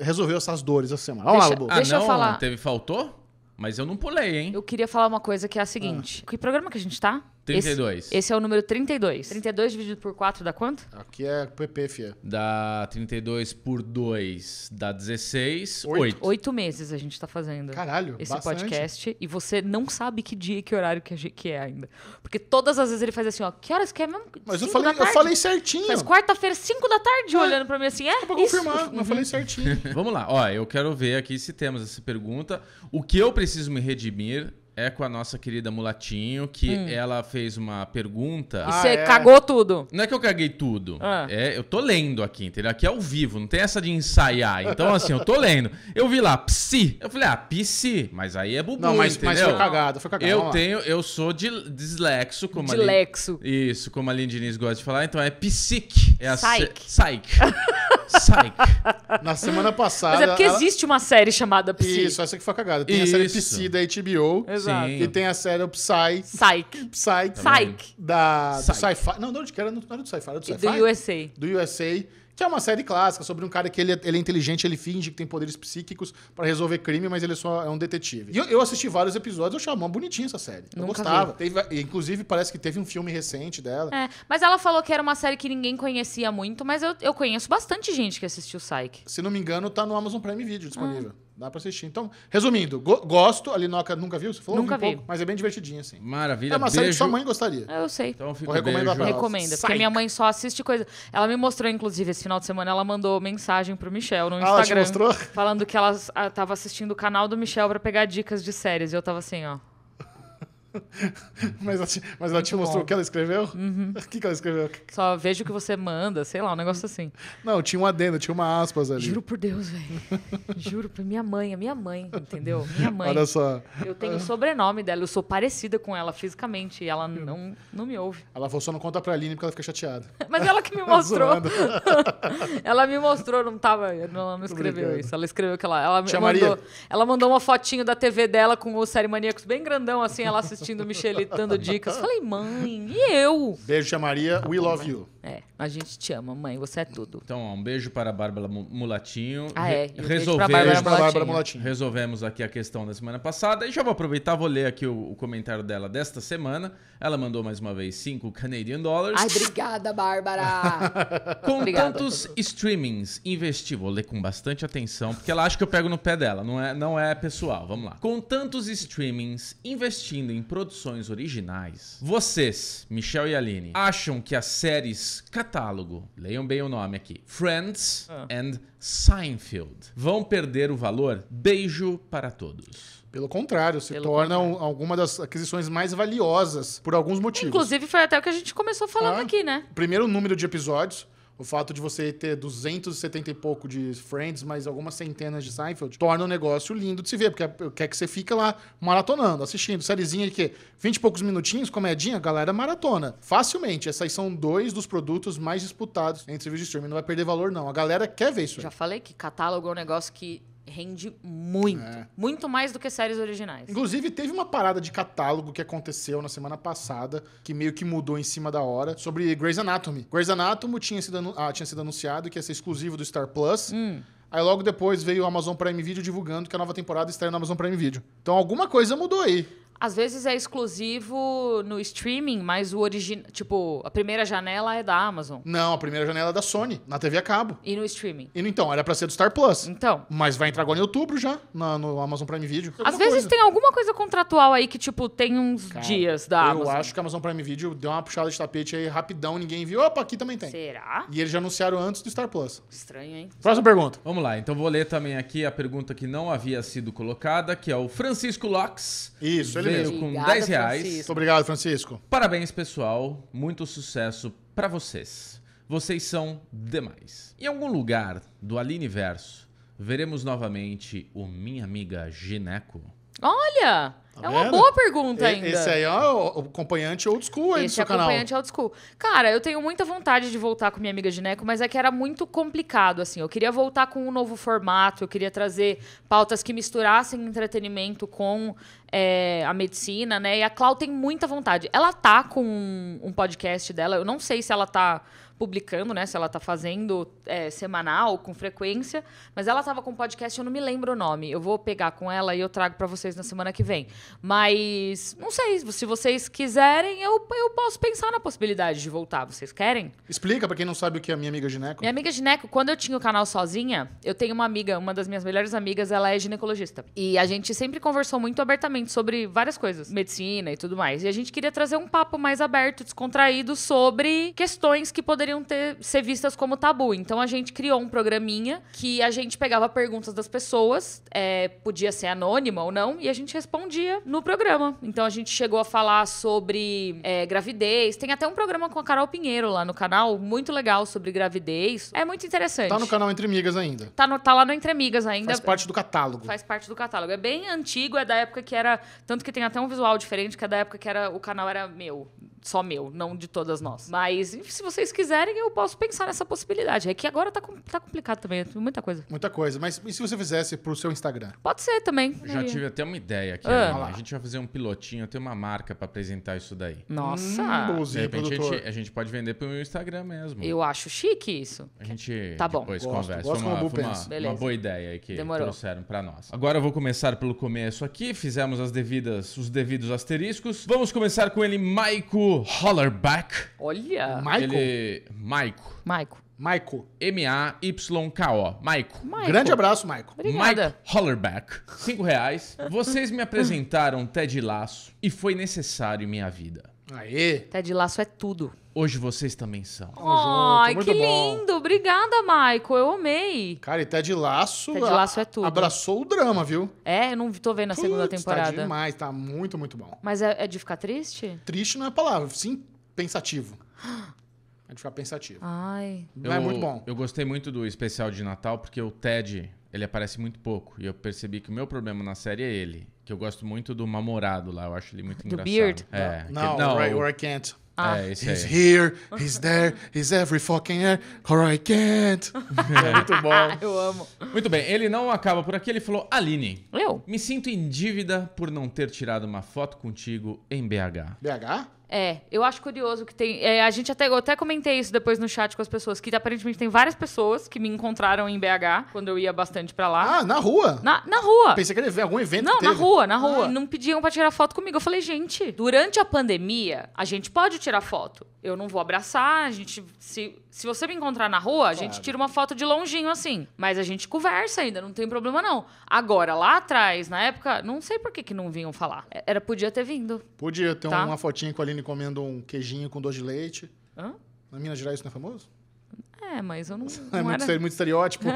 resolveu essas dores essa semana. Vamos deixa, lá, Lobo. Deixa ah, não, eu falar. Teve, faltou? Mas eu não pulei, hein? Eu queria falar uma coisa que é a seguinte. Ah. Que programa que a gente tá? 32. Esse, esse é o número 32. 32 dividido por 4 dá quanto? Aqui é PP, fia. Dá 32 por 2 dá 16. 8. 8, 8 meses a gente tá fazendo. Caralho, Esse bastante. podcast. E você não sabe que dia e que horário que, gente, que, é ainda. Porque todas as vezes ele faz assim, ó. Que horas que é mesmo? Mas eu falei, eu falei certinho. Faz quarta-feira, 5 da tarde, é. olhando pra mim assim. É? Só pra isso. confirmar, uhum. eu falei certinho. Vamos lá. Ó, eu quero ver aqui se temos essa pergunta. O que eu preciso me redimir é com a nossa querida Mulatinho, que hum. ela fez uma pergunta. E você ah, é? cagou tudo. Não é que eu caguei tudo. Ah. É, eu tô lendo aqui, entendeu? Aqui é ao vivo, não tem essa de ensaiar. Então, assim, eu tô lendo. Eu vi lá, psi. Eu falei, ah, psi. Mas aí é bubu, não, mas, entendeu? Mas foi cagado, foi cagado. Eu tenho, eu sou de, dislexo, como a Lin, Isso, como a Aline gosta de falar. Então é psique. É a Psyche. Na semana passada... Mas é porque ela... existe uma série chamada Psi. Isso, essa que foi cagada. Tem Isso. a série Psi da HBO. Exato. Exato. Sim. E tem a série o Psy. Psyche. Psyche. Psyche. Da, do Sci-Fi. Não, não, que era, não era do Sci-Fi, era do Sci-Fi. Do USA. Do USA. Que é uma série clássica sobre um cara que ele, é, ele é inteligente, ele finge que tem poderes psíquicos para resolver crime, mas ele é só é um detetive. E eu, eu assisti vários episódios, eu achava uma bonitinha essa série. eu gostava. Teve, inclusive, parece que teve um filme recente dela. É, mas ela falou que era uma série que ninguém conhecia muito, mas eu, eu conheço bastante gente que assistiu Psyche. Se não me engano, tá no Amazon Prime Video disponível. Ah. Dá pra assistir. Então, resumindo, go gosto. A Linoca nunca viu? Você falou? Nunca vi. vi. Pouco, mas é bem divertidinha, assim. Maravilha, É uma série que sua mãe gostaria. Ah, eu sei. Então Eu recomendo a beijo. pra- Recomenda, porque minha mãe só assiste coisa. Ela me mostrou, inclusive, esse final de semana, ela mandou mensagem pro Michel no Ah, ela te Instagram. mostrou? Falando que ela ah, tava assistindo o canal do Michel pra pegar dicas de séries. E eu tava assim, ó mas, ela te, mas ela te mostrou bom. o que ela escreveu? Uhum. O que, que, ela escreveu? Só vejo o que você manda, sei lá, um negócio assim. Não, tinha um adendo, tinha uma aspas ali. Juro por Deus, velho. Juro por minha mãe, a minha mãe, entendeu? Minha mãe. Olha só. Eu tenho o sobrenome dela, eu sou parecida com ela fisicamente e ela não, não me ouve. Ela falou, só não conta pra Aline porque ela fica chateada. mas ela que me mostrou. ela me mostrou, não tava. Ela não escreveu Obrigado. isso. Ela escreveu que ela. Ela mandou, ela mandou uma fotinho da TV dela com o Série Maníacos bem grandão, assim, ela assistiu assistindo Michelito dando dicas. Falei, mãe, e eu? Beijo, tia Maria. we love you. É, a gente te ama, mãe. Você é tudo. Então, ó, um beijo para a Bárbara Mulatinho. Ah, é. um Beijo para Bárbara Mulatinho. Resolvemos aqui a questão da semana passada. E já vou aproveitar, vou ler aqui o, o comentário dela desta semana. Ela mandou mais uma vez 5 Canadian Dollars. Ai, obrigada, Bárbara. com tantos streamings, investi. Vou ler com bastante atenção, porque ela acha que eu pego no pé dela. Não é, não é pessoal. Vamos lá. Com tantos streamings, investindo em produções originais. Vocês, Michel e Aline, acham que as séries catálogo, leiam bem o nome aqui, Friends ah. and Seinfeld, vão perder o valor? Beijo para todos. Pelo contrário, se Pelo tornam contrário. alguma das aquisições mais valiosas por alguns motivos. Inclusive, foi até o que a gente começou falando ah, aqui, né? Primeiro, número de episódios. O fato de você ter 270 e pouco de Friends, mais algumas centenas de Seinfeld, torna o negócio lindo de se ver, porque é, quer que você fica lá maratonando, assistindo. Sériezinha de quê? 20 e poucos minutinhos, comedinha, galera maratona. Facilmente. Essas são dois dos produtos mais disputados entre serviços de streaming. Não vai perder valor, não. A galera quer ver isso. Já falei que catálogo é um negócio que rende muito. É. Muito mais do que séries originais. Inclusive, teve uma parada de catálogo que aconteceu na semana passada, que meio que mudou em cima da hora, sobre Grey's Anatomy. Grey's Anatomy tinha sido, ah, tinha sido anunciado que ia ser exclusivo do Star Plus. Hum. Aí logo depois veio o Amazon Prime Video divulgando que a nova temporada estaria no Amazon Prime Video. Então alguma coisa mudou aí. Às vezes é exclusivo no streaming, mas o original. Tipo, a primeira janela é da Amazon. Não, a primeira janela é da Sony, na TV a cabo. E no streaming. E então, era pra ser do Star Plus. Então. Mas vai entrar agora em outubro já, na, no Amazon Prime Video. Alguma Às vezes coisa. tem alguma coisa contratual aí que, tipo, tem uns Cara, dias da eu Amazon. Eu acho que a Amazon Prime Video deu uma puxada de tapete aí rapidão, ninguém viu. Opa, aqui também tem. Será? E eles já anunciaram antes do Star Plus. Estranho, hein? Próxima pergunta. Vamos lá, então vou ler também aqui a pergunta que não havia sido colocada, que é o Francisco Locks. Isso, ele com Obrigada, 10 reais. Francisco. Obrigado, Francisco. Parabéns, pessoal. Muito sucesso para vocês. Vocês são demais. Em algum lugar do Aliniverso, veremos novamente o Minha Amiga Gineco? Olha! Tá é uma boa pergunta ainda. Esse aí é o acompanhante old school aí Esse do seu é canal. Esse é acompanhante old school. Cara, eu tenho muita vontade de voltar com minha amiga Gineco, mas é que era muito complicado, assim. Eu queria voltar com um novo formato, eu queria trazer pautas que misturassem entretenimento com é, a medicina, né? E a Clau tem muita vontade. Ela tá com um, um podcast dela, eu não sei se ela tá publicando, né? Se ela tá fazendo é, semanal, com frequência. Mas ela tava com podcast, eu não me lembro o nome. Eu vou pegar com ela e eu trago para vocês na semana que vem. Mas não sei, se vocês quiserem, eu, eu posso pensar na possibilidade de voltar. Vocês querem? Explica para quem não sabe o que é a minha amiga Gineco. Minha amiga Gineco, quando eu tinha o canal sozinha, eu tenho uma amiga, uma das minhas melhores amigas, ela é ginecologista. E a gente sempre conversou muito abertamente sobre várias coisas, medicina e tudo mais. E a gente queria trazer um papo mais aberto, descontraído sobre questões que poderiam poderiam ter, ser vistas como tabu. Então a gente criou um programinha que a gente pegava perguntas das pessoas, é, podia ser anônima ou não, e a gente respondia no programa. Então a gente chegou a falar sobre é, gravidez. Tem até um programa com a Carol Pinheiro lá no canal, muito legal sobre gravidez. É muito interessante. Tá no canal Entre Migas ainda. Tá, no, tá lá no Entre Migas ainda. Faz parte do catálogo. Faz parte do catálogo. É bem antigo, é da época que era. Tanto que tem até um visual diferente, que é da época que era o canal era meu só meu, não de todas nós. Mas se vocês quiserem, eu posso pensar nessa possibilidade. É que agora tá, com, tá complicado também, muita coisa. Muita coisa. Mas e se você fizesse pro seu Instagram? Pode ser também. Já tive até uma ideia aqui. Ah. Né? A gente vai fazer um pilotinho, tem uma marca para apresentar isso daí. Nossa! Hum, bozinha, de repente a gente, a gente, pode vender pro meu Instagram mesmo. Eu acho chique isso. A gente tá bom. depois gosto, conversa. Gosto foi uma, uma, uma, boa ideia que Demorou. trouxeram para nós. Agora eu vou começar pelo começo aqui. Fizemos as devidas, os devidos asteriscos. Vamos começar com ele, Maico Hollerback. Olha! Michael? Ele... Maico. Maico. Maico. M-A-Y-K-O. Maico. Grande abraço, Maico. Obrigada. Mike Hollerback. Cinco reais. Vocês me apresentaram Ted Laço e foi necessário em minha vida. É. Aê! Ted tá Laço é tudo. Hoje vocês também são. Ai, que bom. lindo! Obrigada, Maico. Eu amei. Cara, e Ted tá Laço, Ted tá Laço é tudo. abraçou o drama, viu? É, eu não tô vendo a segunda temporada. Tá demais, tá muito, muito bom. Mas é, é de ficar triste? Triste não é a palavra, sim pensativo. É de ficar pensativo. Ai. É eu, é muito bom. Eu gostei muito do especial de Natal, porque o Ted, ele aparece muito pouco. E eu percebi que o meu problema na série é ele que eu gosto muito do Mamorado lá, eu acho ele muito engraçado. Do Beard? É. Não, é- não right where I can't. Ah. É, aí. he's aí. here, he's there, he's every fucking here, or I can't. É muito bom. Eu amo. Muito bem, ele não acaba por aqui, ele falou: Aline, eu? Me sinto em dívida por não ter tirado uma foto contigo em BH. BH? É, eu acho curioso que tem. É, a gente até, eu até comentei isso depois no chat com as pessoas, que aparentemente tem várias pessoas que me encontraram em BH quando eu ia bastante pra lá. Ah, na rua? Na, na rua. Pensei que ele algum evento. Não, na rua, na rua. Ah. Não pediam pra tirar foto comigo. Eu falei, gente, durante a pandemia, a gente pode tirar foto. Eu não vou abraçar, a gente. Se, se você me encontrar na rua, a gente claro. tira uma foto de longinho assim. Mas a gente conversa ainda, não tem problema não. Agora, lá atrás, na época, não sei por que, que não vinham falar. É, era, podia ter vindo. Podia ter tá? uma fotinha com a Aline comendo um queijinho com doce de leite. Hã? Na Minas Gerais isso não é famoso? É, mas eu não. É não é muito, era... muito estereótipo. o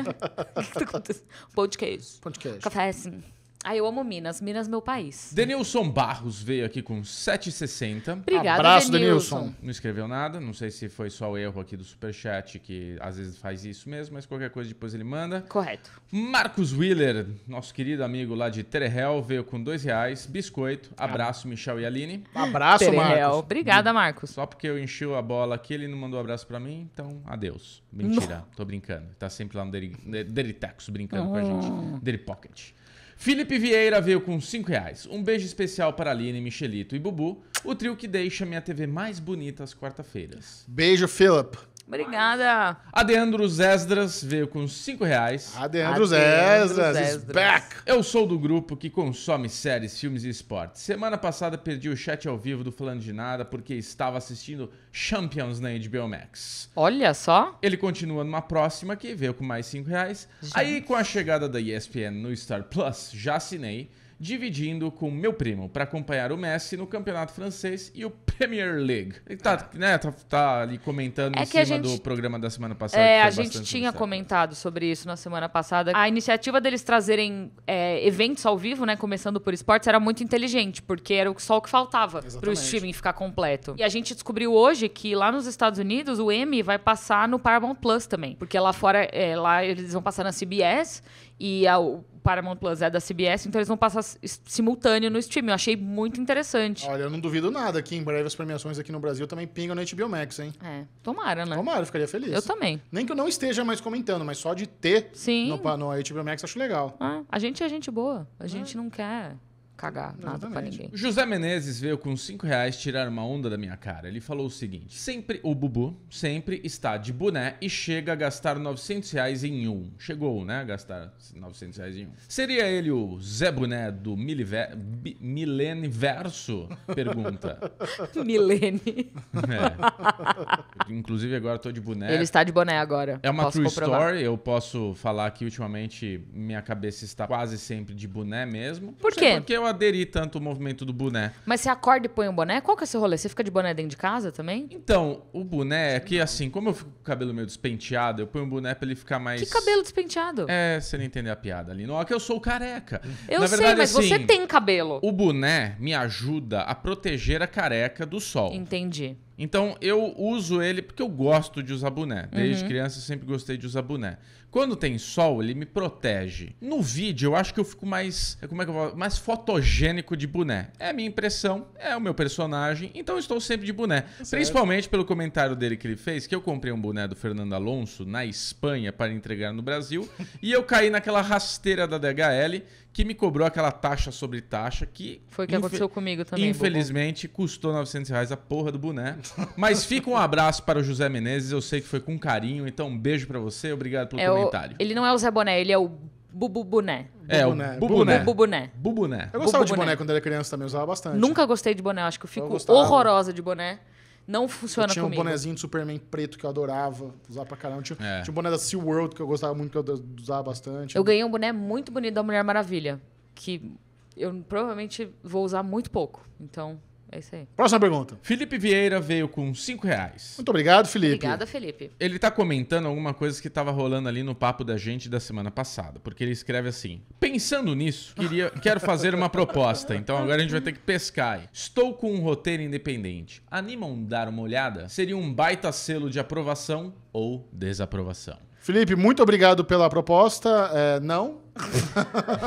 que está acontecendo? Pão de queijo. Pão de queijo. Café assim. Ah, eu amo Minas. Minas, meu país. Denilson Barros veio aqui com 7,60. Obrigada, Abraço, Denilson. Denilson. Não escreveu nada. Não sei se foi só o erro aqui do superchat, que às vezes faz isso mesmo, mas qualquer coisa depois ele manda. Correto. Marcos Wheeler, nosso querido amigo lá de Terrel, veio com dois reais. Biscoito. Abraço, Michel e Aline. Abraço, Terrel. Marcos. Obrigada, Marcos. Só porque eu enchi a bola aqui, ele não mandou abraço para mim, então adeus. Mentira, não. tô brincando. Tá sempre lá no Deritex brincando oh. com a gente. Deripocket. Pocket. Felipe Vieira veio com 5 reais. Um beijo especial para Aline, Michelito e Bubu, o trio que deixa minha TV mais bonita às quarta-feiras. Beijo, Philip. Obrigada. Adeandro Zesdras veio com 5 reais. Adeandro, Adeandro is back. Eu sou do grupo que consome séries, filmes e esportes. Semana passada perdi o chat ao vivo do Falando de Nada porque estava assistindo Champions na HBO Max. Olha só. Ele continua numa próxima que veio com mais 5 reais. Gente. Aí com a chegada da ESPN no Star Plus, já assinei dividindo com meu primo para acompanhar o Messi no Campeonato Francês e o Premier League. Ele tá, ah. né, tá, tá ali comentando é em cima gente, do programa da semana passada. É, a gente tinha certo. comentado sobre isso na semana passada. A iniciativa deles trazerem é, eventos ao vivo, né, começando por esportes, era muito inteligente, porque era só o que faltava para o streaming ficar completo. E a gente descobriu hoje que lá nos Estados Unidos o M vai passar no Paramount Plus também, porque lá fora, é, lá eles vão passar na CBS e a, o Paramount Plus é da CBS, então eles vão passar simultâneo no Steam Eu achei muito interessante. Olha, eu não duvido nada que em breve as premiações aqui no Brasil também pingam no HBO Max, hein? É. Tomara, né? Tomara, eu ficaria feliz. Eu também. Nem que eu não esteja mais comentando, mas só de ter Sim. No, no HBO Max acho legal. Ah, a gente é gente boa. A gente ah. não quer cagar Exatamente. nada pra ninguém. José Menezes veio com 5 reais tirar uma onda da minha cara. Ele falou o seguinte: sempre o Bubu sempre está de boné e chega a gastar 900 reais em um. Chegou, né? A gastar 900 reais em um. Seria ele o Zé Boné do Miliver... Mileniverso? Pergunta. Milene. É. Inclusive agora eu tô de boné. Ele está de boné agora. É uma posso true comprovar. story. Eu posso falar que ultimamente minha cabeça está quase sempre de boné mesmo. Por quê? Porque eu aderi tanto o movimento do boné. Mas você acorda e põe um boné? Qual que é o seu rolê? Você fica de boné dentro de casa também? Então, o boné é que assim, como eu fico com o cabelo meio despenteado, eu ponho um boné pra ele ficar mais. Que cabelo despenteado? É, você não entendeu a piada ali. Não, é que eu sou careca. Eu Na verdade, sei, mas assim, você tem cabelo. O boné me ajuda a proteger a careca do sol. Entendi. Então eu uso ele porque eu gosto de usar boné. Desde uhum. criança eu sempre gostei de usar boné. Quando tem sol, ele me protege. No vídeo, eu acho que eu fico mais, como é que eu falo? mais fotogênico de boné. É a minha impressão, é o meu personagem, então estou sempre de boné. Tá certo. Principalmente pelo comentário dele que ele fez, que eu comprei um boné do Fernando Alonso na Espanha para entregar no Brasil, e eu caí naquela rasteira da DHL que me cobrou aquela taxa sobre taxa que foi o que aconteceu comigo também. Infelizmente Bobo. custou 900 reais a porra do boné. Mas fica um abraço para o José Menezes, eu sei que foi com carinho, então um beijo para você, obrigado pelo é ele não é o Zé Boné, ele é o Bubu Boné. É, o Bubuné. Bubuné. Bubuné. Eu gostava de boné quando era criança também, usava bastante. Nunca gostei de boné, acho que eu fico horrorosa de boné. Não funciona comigo. tinha comigo. um bonezinho de Superman preto que eu adorava, usar pra caramba. Tinha, é. tinha um boné da Sea World que eu gostava muito, que eu usava bastante. Eu ganhei um boné muito bonito da Mulher Maravilha, que eu provavelmente vou usar muito pouco. Então, é isso aí. Próxima pergunta. Felipe Vieira veio com 5 reais. Muito obrigado, Felipe. Obrigada, Felipe. Ele tá comentando alguma coisa que tava rolando ali no papo da gente da semana passada, porque ele escreve assim: Pensando nisso, queria, quero fazer uma proposta, então agora a gente vai ter que pescar. Aí. Estou com um roteiro independente. Animam dar uma olhada? Seria um baita selo de aprovação ou desaprovação. Felipe, muito obrigado pela proposta. É, não.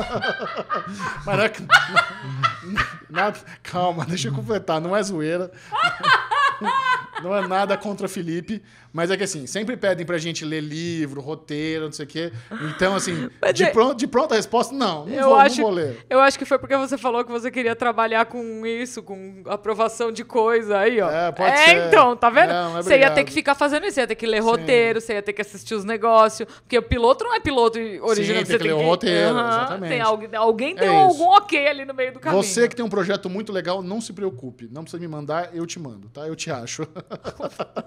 Maraca... É nada... Calma, deixa eu completar. Não é zoeira. Não é nada contra Felipe, mas é que assim, sempre pedem pra gente ler livro, roteiro, não sei o quê. Então, assim, de, é... pronto, de pronta resposta, não, não, eu vou, acho, não vou ler. Eu acho que foi porque você falou que você queria trabalhar com isso, com aprovação de coisa aí, ó. É, pode é, ser. então, tá vendo? Não, é você ia ter que ficar fazendo isso, você ia ter que ler Sim. roteiro, você ia ter que assistir os negócios. Porque o piloto não é piloto originalmente. Sim, tem que ler o roteiro, uhum, exatamente. Tem alguém, alguém deu algum ok ali no meio do caminho. Você que tem um projeto muito legal, não se preocupe. Não precisa me mandar, eu te mando, tá? Eu te acho.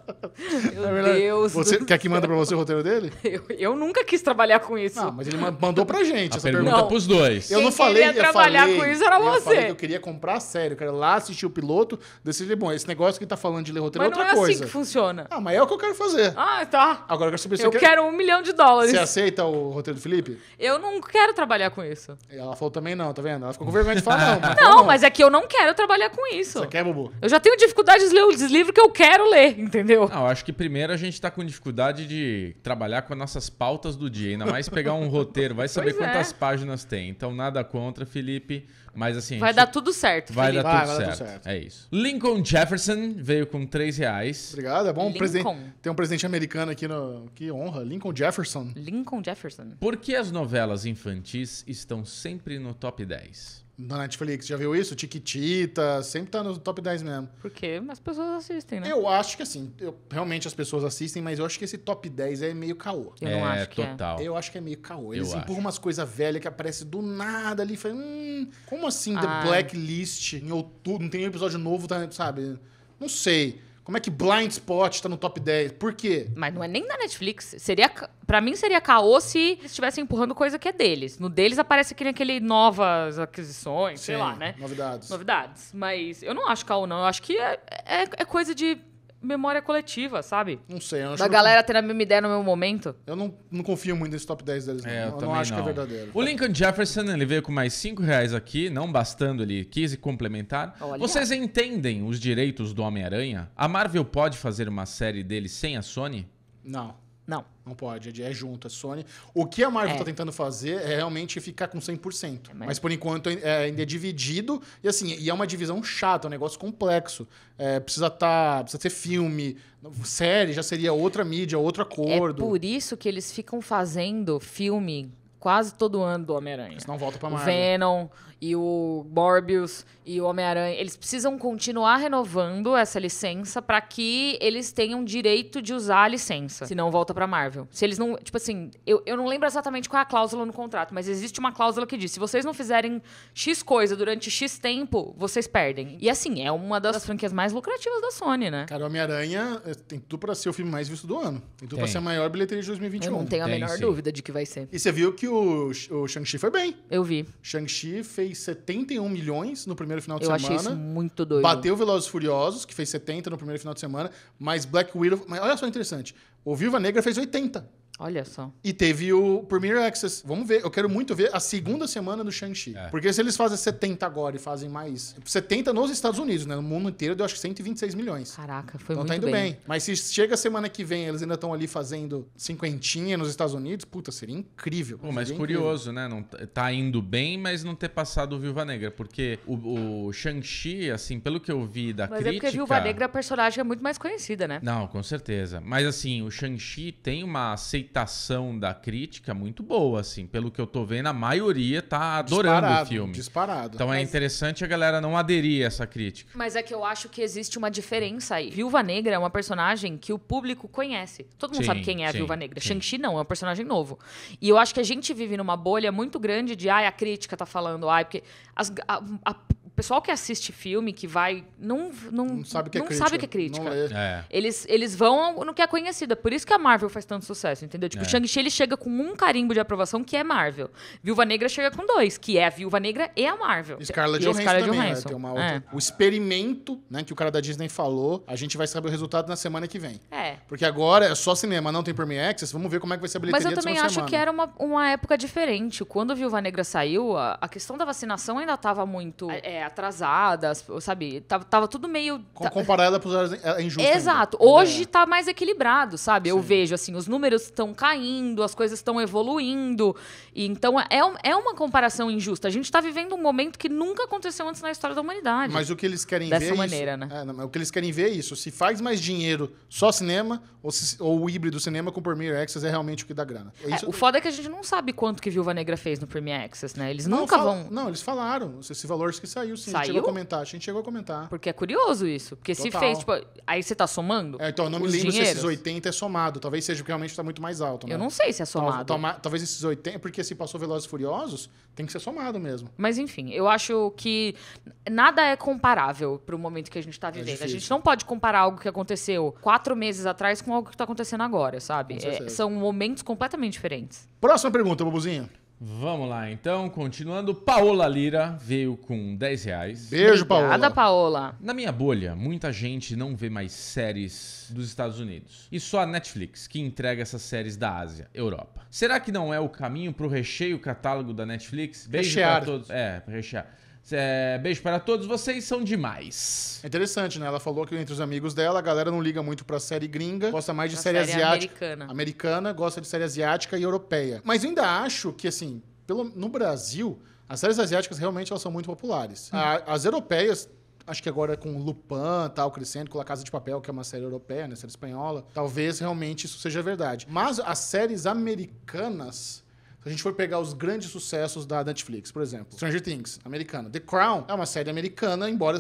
Eu Deus você, do... Quer que manda pra você o roteiro dele? Eu, eu nunca quis trabalhar com isso. Não, mas ele mandou pra gente a essa pergunta. pergunta pros dois. Eu Quem não falei... Quem trabalhar falei, com isso era eu você. Eu, eu queria comprar sério, cara. Lá assistir o piloto, decidir, bom, esse negócio que tá falando de ler roteiro é mas é outra é assim coisa. não é assim que funciona. Ah, mas é o que eu quero fazer. Ah, tá. Agora eu quero saber se eu quero... quero um milhão de dólares. Você aceita o roteiro do Felipe? Eu não quero trabalhar com isso. Ela falou também não, tá vendo? Ela ficou com vergonha de falar não. Mas não, não, mas é que eu não quero trabalhar com isso. Você quer, Bubu? Eu já tenho dificuldade de ler os livros que eu quero ler, entendeu? Não, eu acho que primeiro Primeiro, a gente está com dificuldade de trabalhar com as nossas pautas do dia, ainda mais pegar um roteiro, vai saber pois é. quantas é. páginas tem. Então, nada contra, Felipe, mas assim... Vai dar tudo certo, vai Dar vai, tudo vai certo. dar tudo certo. É isso. Lincoln Jefferson veio com 3 reais. Obrigado, é bom. tem um presidente americano aqui, no... que honra. Lincoln Jefferson. Lincoln Jefferson. Por que as novelas infantis estão sempre no top 10? na Netflix. Já viu isso? Tiquitita, sempre tá no top 10 mesmo. Porque as pessoas assistem, né? Eu acho que assim, eu, realmente as pessoas assistem, mas eu acho que esse top 10 é meio caô. Eu é, não acho que é. total. É. Eu acho que é meio caô. Eles eu empurram acho. umas coisas velhas que aparece do nada ali. Fala, hum, como assim The Ai. Ah. Blacklist em outubro? Não tem nenhum episódio novo, tá, sabe? Não sei. Como é que Blind Spot tá no top 10? Por quê? Mas não é nem da Netflix. Seria. para mim seria caô se eles estivessem empurrando coisa que é deles. No deles aparece aquele, aquele novas aquisições, Sim, sei lá, né? Novidades. Novidades. Mas eu não acho caô, não. Eu acho que é, é, é coisa de memória coletiva, sabe? Não sei. Eu acho da galera que... ter a mesma ideia no mesmo momento. Eu não, não confio muito nesse top 10 deles, é, não. eu, eu não acho não. que é verdadeiro. O Lincoln Jefferson, ele veio com mais 5 reais aqui, não bastando, ele quis complementar. Olha. Vocês entendem os direitos do Homem-Aranha? A Marvel pode fazer uma série dele sem a Sony? Não. Não. Não pode, é junto, é Sony. O que a Marvel está é. Tá tentando fazer é realmente ficar com 100%. É, mas... mas por enquanto é, é, ainda é dividido e assim, e é uma divisão chata, é um negócio complexo. É, precisa tá, precisa ter filme, série, já seria outra mídia, outro acordo. É por isso que eles ficam fazendo filme quase todo ano do Homem-Aranha. Não volta para Marvel. Venom e o Morbius e o Homem-Aranha, eles precisam continuar renovando essa licença para que eles tenham direito de usar a licença, senão volta para Marvel. Se eles não, tipo assim, eu, eu não lembro exatamente qual é a cláusula no contrato, mas existe uma cláusula que diz: se vocês não fizerem X coisa durante X tempo, vocês perdem. E assim, é uma das franquias mais lucrativas da Sony, né? Cara, o Homem-Aranha é, tem tudo para ser o filme mais visto do ano. Tem tudo para ser a maior bilheteria de 2021. Eu não tenho a tem, menor sim. dúvida de que vai ser. E você viu que o, o Shang-Chi foi bem. Eu vi. Shang-Chi fez fez 71 milhões no primeiro final de eu semana. Eu achei isso muito doido. Bateu Velozes Furiosos, que fez 70 no primeiro final de semana. Mas Black Widow... Mas olha só interessante. O Viva Negra fez 80. Olha só. E teve o Premier Access. Vamos ver, eu quero muito ver a segunda semana do Shang-Chi. É. Porque se eles fazem 70 agora e fazem mais. 70 nos Estados Unidos, né? No mundo inteiro deu acho que 126 milhões. Caraca, foi então, tá muito bem. tá indo bem. bem. Mas se chega a semana que vem, eles ainda estão ali fazendo cinquentinha nos Estados Unidos, puta, seria incrível. Pô, mas seria curioso, incrível. né? Não, tá indo bem, mas não ter passado o Viúva Negra. Porque o, o Shang-Chi, assim, pelo que eu vi da mas crítica... Mas é porque a Viúva Negra, a personagem é muito mais conhecida, né? Não, com certeza. Mas assim, o Shang-Chi tem uma aceitação aceitação da crítica muito boa, assim. Pelo que eu tô vendo, a maioria tá adorando disparado, o filme. Disparado. Então é Mas... é interessante a galera não aderir a essa crítica. Mas é que eu acho que existe uma diferença aí. Viúva Negra é uma personagem que o público conhece. Todo mundo sim, sabe quem é a sim, Viúva Negra. Shang-Chi não, é um personagem novo. E eu acho que a gente vive numa bolha muito grande de, ai, a crítica tá falando, ai, porque as, a, a pessoal que assiste filme, que vai, não, não, não sabe o que, é que é crítica. É. Eles, eles vão no que é conhecido. É por isso que a Marvel faz tanto sucesso, entendeu? Tipo, é. Shang-Chi ele chega com um carimbo de aprovação que é Marvel. Viúva Negra chega com dois, que é a Viúva Negra e a Marvel. Scarlett Johansson, Scarlett também, né? Johansson. Né? Tem uma é. outra. O experimento, né, que o cara da Disney falou, a gente vai saber o resultado na semana que vem. É. Porque agora é só cinema, não tem premiere Access, vamos ver como é que vai ser a bilheteria Mas eu também acho semana. que era uma, uma época diferente. Quando Viúva Negra saiu, a, a questão da vacinação ainda estava muito... É, é atrasadas, sabe? Tava, tava tudo meio. Com, comparar ela pros horários é injusto. Exato. Ainda. Hoje é. tá mais equilibrado, sabe? Sim. Eu vejo, assim, os números estão caindo, as coisas estão evoluindo. E, então é, é, é uma comparação injusta. A gente tá vivendo um momento que nunca aconteceu antes na história da humanidade. Mas o que eles querem Dessa ver. Dessa é maneira, é isso. né? É, não, o que eles querem ver é isso. Se faz mais dinheiro só cinema ou, se, ou o híbrido cinema com o Premiere Access é realmente o que dá grana. É, é isso... o foda é que a gente não sabe quanto que Viúva Negra fez no Premiere Access, né? Eles não, nunca fala... vão. Não, eles falaram. Esse valor que saiu saiu sim. Saiu? Chegou a comentar. A gente chegou a comentar. Porque é curioso isso. Porque Total. se fez, tipo, aí você tá somando. É, então, eu não me lembro dinheiros. se esses 80 é somado. Talvez seja porque realmente tá muito mais alto, né? Eu não sei se é somado. Tal, talvez esses 80, porque se passou Velozes e Furiosos, tem que ser somado mesmo. Mas enfim, eu acho que nada é comparável pro momento que a gente tá é vivendo. É a gente não pode comparar algo que aconteceu quatro meses atrás com algo que tá acontecendo agora, sabe? É, são momentos completamente diferentes. Próxima pergunta, Bubuzinho. Vamos lá, então, continuando. Paola Lira veio com 10 reais. Beijo, Paola. Obrigada, Paola. Na minha bolha, muita gente não vê mais séries dos Estados Unidos. E só a Netflix, que entrega essas séries da Ásia, Europa. Será que não é o caminho pro recheio catálogo da Netflix? Beijo Rechear. pra todos. É, rechear. É, beijo para todos, vocês são demais. É interessante, né? Ela falou que entre os amigos dela, a galera não liga muito pra série gringa, gosta mais de série, série, asiática. Americana. americana, gosta de série asiática e europeia. Mas eu ainda acho que, assim, pelo, no Brasil, as séries asiáticas realmente elas são muito populares. Hum. A, as europeias acho que agora com Lupin tal crescendo, com La Casa de Papel, que é uma série europeia, né, série espanhola, talvez realmente isso seja verdade. Mas as séries americanas se a gente for pegar os grandes sucessos da Netflix, por exemplo, Stranger Things, americana. The Crown é uma série americana, embora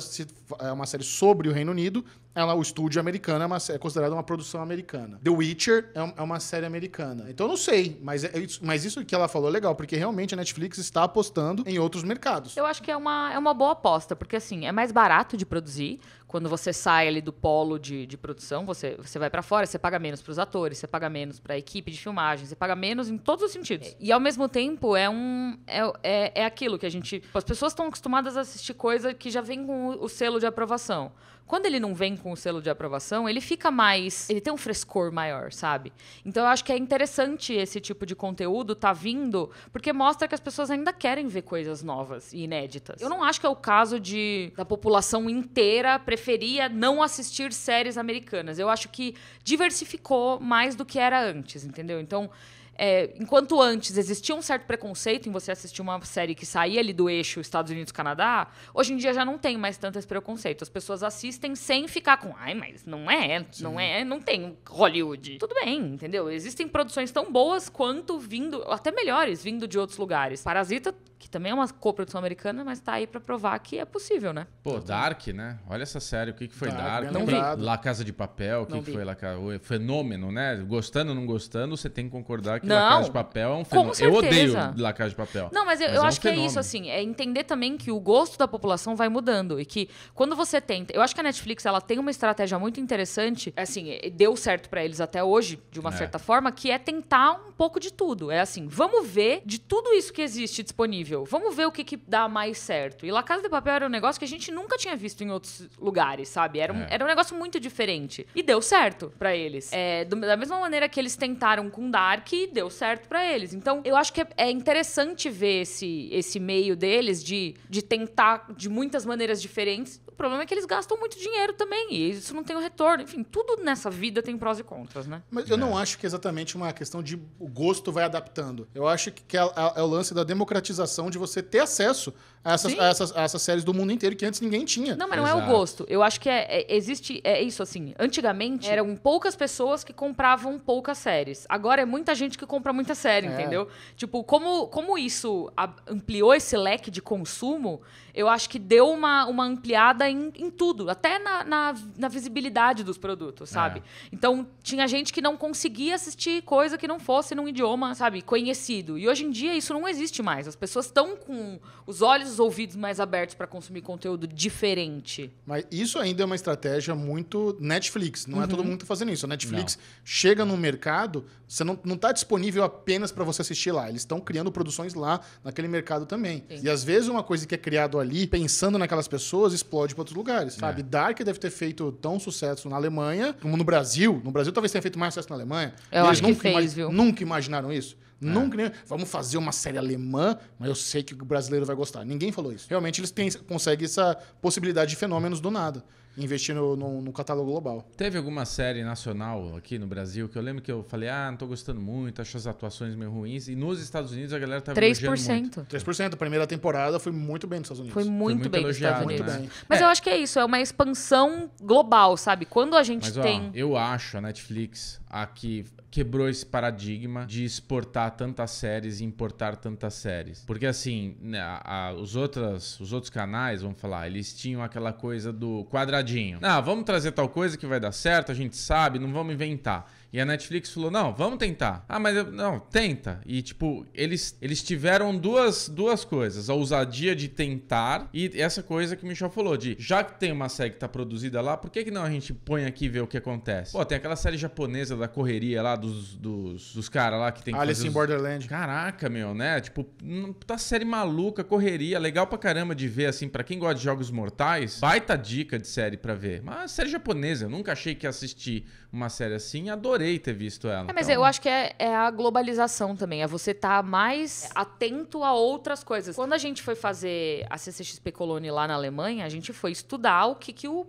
é uma série sobre o Reino Unido, ela, é o estúdio americano é, uma, é considerado uma produção americana. The Witcher é, um, é uma série americana. Então não sei, mas, é, é mas isso que ela falou é legal, porque realmente a Netflix está apostando em outros mercados. Eu acho que é uma, é uma boa aposta, porque assim, é mais barato de produzir. Quando você sai ali do polo de, de produção, você, você vai para fora, você paga menos para os atores, você paga menos para a equipe de filmagem, você paga menos em todos os sentidos. E, e ao mesmo tempo, é um é, é, é aquilo que a gente. As pessoas estão acostumadas a assistir coisa que já vem com o, o selo de aprovação. Quando ele não vem com o selo de aprovação, ele fica mais. Ele tem um frescor maior, sabe? Então eu acho que é interessante esse tipo de conteúdo tá vindo, porque mostra que as pessoas ainda querem ver coisas novas e inéditas. Eu não acho que é o caso de da população inteira preferia não assistir séries americanas. Eu acho que diversificou mais do que era antes, entendeu? Então. É, enquanto antes existia um certo preconceito em você assistir uma série que saía ali do eixo Estados Unidos-Canadá, hoje em dia já não tem mais tanto esse preconceito. As pessoas assistem sem ficar com, ai, mas não é, não é, não tem Hollywood. Tudo bem, entendeu? Existem produções tão boas quanto vindo, até melhores, vindo de outros lugares. Parasita que também é uma coprodução americana, mas tá aí para provar que é possível, né? Pô, Dark, né? Olha essa série, o que, que foi Dark? Dark? Não vi. La Casa de Papel, o que, que foi La Casa... O fenômeno, né? Gostando ou não gostando, você tem que concordar que não, La Casa de Papel é um fenômeno. eu odeio La Casa de Papel. Não, mas eu, mas eu é acho um que fenômeno. é isso, assim, é entender também que o gosto da população vai mudando e que quando você tenta... Eu acho que a Netflix, ela tem uma estratégia muito interessante, é assim, é, deu certo para eles até hoje, de uma é. certa forma, que é tentar um pouco de tudo. É assim, vamos ver de tudo isso que existe disponível possível. Vamos ver o que, que dá mais certo. E La Casa de Papel era um negócio que a gente nunca tinha visto em outros lugares, sabe? Era um, é. era um negócio muito diferente. E deu certo para eles. É, do, da mesma maneira que eles tentaram com Dark, deu certo para eles. Então, eu acho que é, é, interessante ver esse, esse meio deles de, de tentar de muitas maneiras diferentes o problema é que eles gastam muito dinheiro também, e isso não tem um retorno. Enfim, tudo nessa vida tem prós e contras, né? Mas eu é. não acho que é exatamente uma questão de o gosto vai adaptando. Eu acho que é, é, é o lance da democratização de você ter acesso essas, essas, essas, séries do mundo inteiro que antes ninguém tinha. Não, mas não Exato. é o gosto. Eu acho que é, é, existe. É isso, assim. Antigamente eram poucas pessoas que compravam poucas séries. Agora é muita gente que compra muita série, é. entendeu? Tipo, como, como isso ampliou esse leque de consumo, eu acho que deu uma, uma ampliada em, em tudo, até na, na, na, visibilidade dos produtos, é. sabe? É. Então, tinha gente que não conseguia assistir coisa que não fosse num idioma, sabe, conhecido. E hoje em dia isso não existe mais. As pessoas estão com os olhos ouvidos mais abertos para consumir conteúdo diferente. Mas isso ainda é uma estratégia muito Netflix. Não é uhum. é todo mundo que tá fazendo isso. A Netflix não. chega no mercado, você não, não tá disponível apenas para você assistir lá. Eles estão criando produções lá naquele mercado também. Sim. E às vezes uma coisa que é criado ali, pensando naquelas pessoas, explode para outros lugares, sabe? É. Dark deve ter feito tão sucesso na Alemanha como no Brasil. No Brasil talvez tenha feito mais sucesso na Alemanha. Eu eles acho nunca, que fez, viu? nunca imaginaram isso. É. Nunca. Nem, né? vamos fazer uma série alemã, mas eu sei que o brasileiro vai gostar. Ninguém falou isso. Realmente eles têm, conseguem essa possibilidade de fenômenos do nada. investindo no, no, catálogo global. Teve alguma série nacional aqui no Brasil que eu lembro que eu falei, ah, não tô gostando muito, acho as atuações meio ruins. E nos Estados Unidos a galera tá 3%. elogiando muito. 3%. A primeira temporada foi muito bem nos Estados Unidos. Foi muito, foi muito bem nos Estados Unidos. Né? Mas é. eu acho que é isso, é uma expansão global, sabe? Quando a gente Mas, tem... Ó, eu acho a Netflix a que quebrou esse paradigma de exportar tantas séries e importar tantas séries. Porque assim, né, a, a, os, outras, os outros canais, vamos falar, eles tinham aquela coisa do quadradinho. Ah, vamos trazer tal coisa que vai dar certo, a gente sabe, não vamos inventar. E a Netflix falou: não, vamos tentar. Ah, mas eu, não, tenta. E tipo, eles, eles tiveram duas, duas coisas: a ousadia de tentar e essa coisa que o Michel falou: de já que tem uma série que tá produzida lá, por que, que não a gente põe aqui e vê o que acontece? Pô, tem aquela série japonesa da correria lá dos, dos, dos caras lá que tem que Alice fazer in os... Borderland. Caraca, meu, né? Tipo, hum, tá série maluca, correria, legal pra caramba de ver, assim, para quem gosta de jogos mortais, baita dica de série pra ver. Mas série japonesa, eu nunca achei que ia assistir uma série assim. Adorei ter visto ela. É, mas então... eu acho que é, é, a globalização também. É você estar tá mais atento a outras coisas. Quando a gente foi fazer a CCXP Colônia lá na Alemanha, a gente foi estudar o que, que o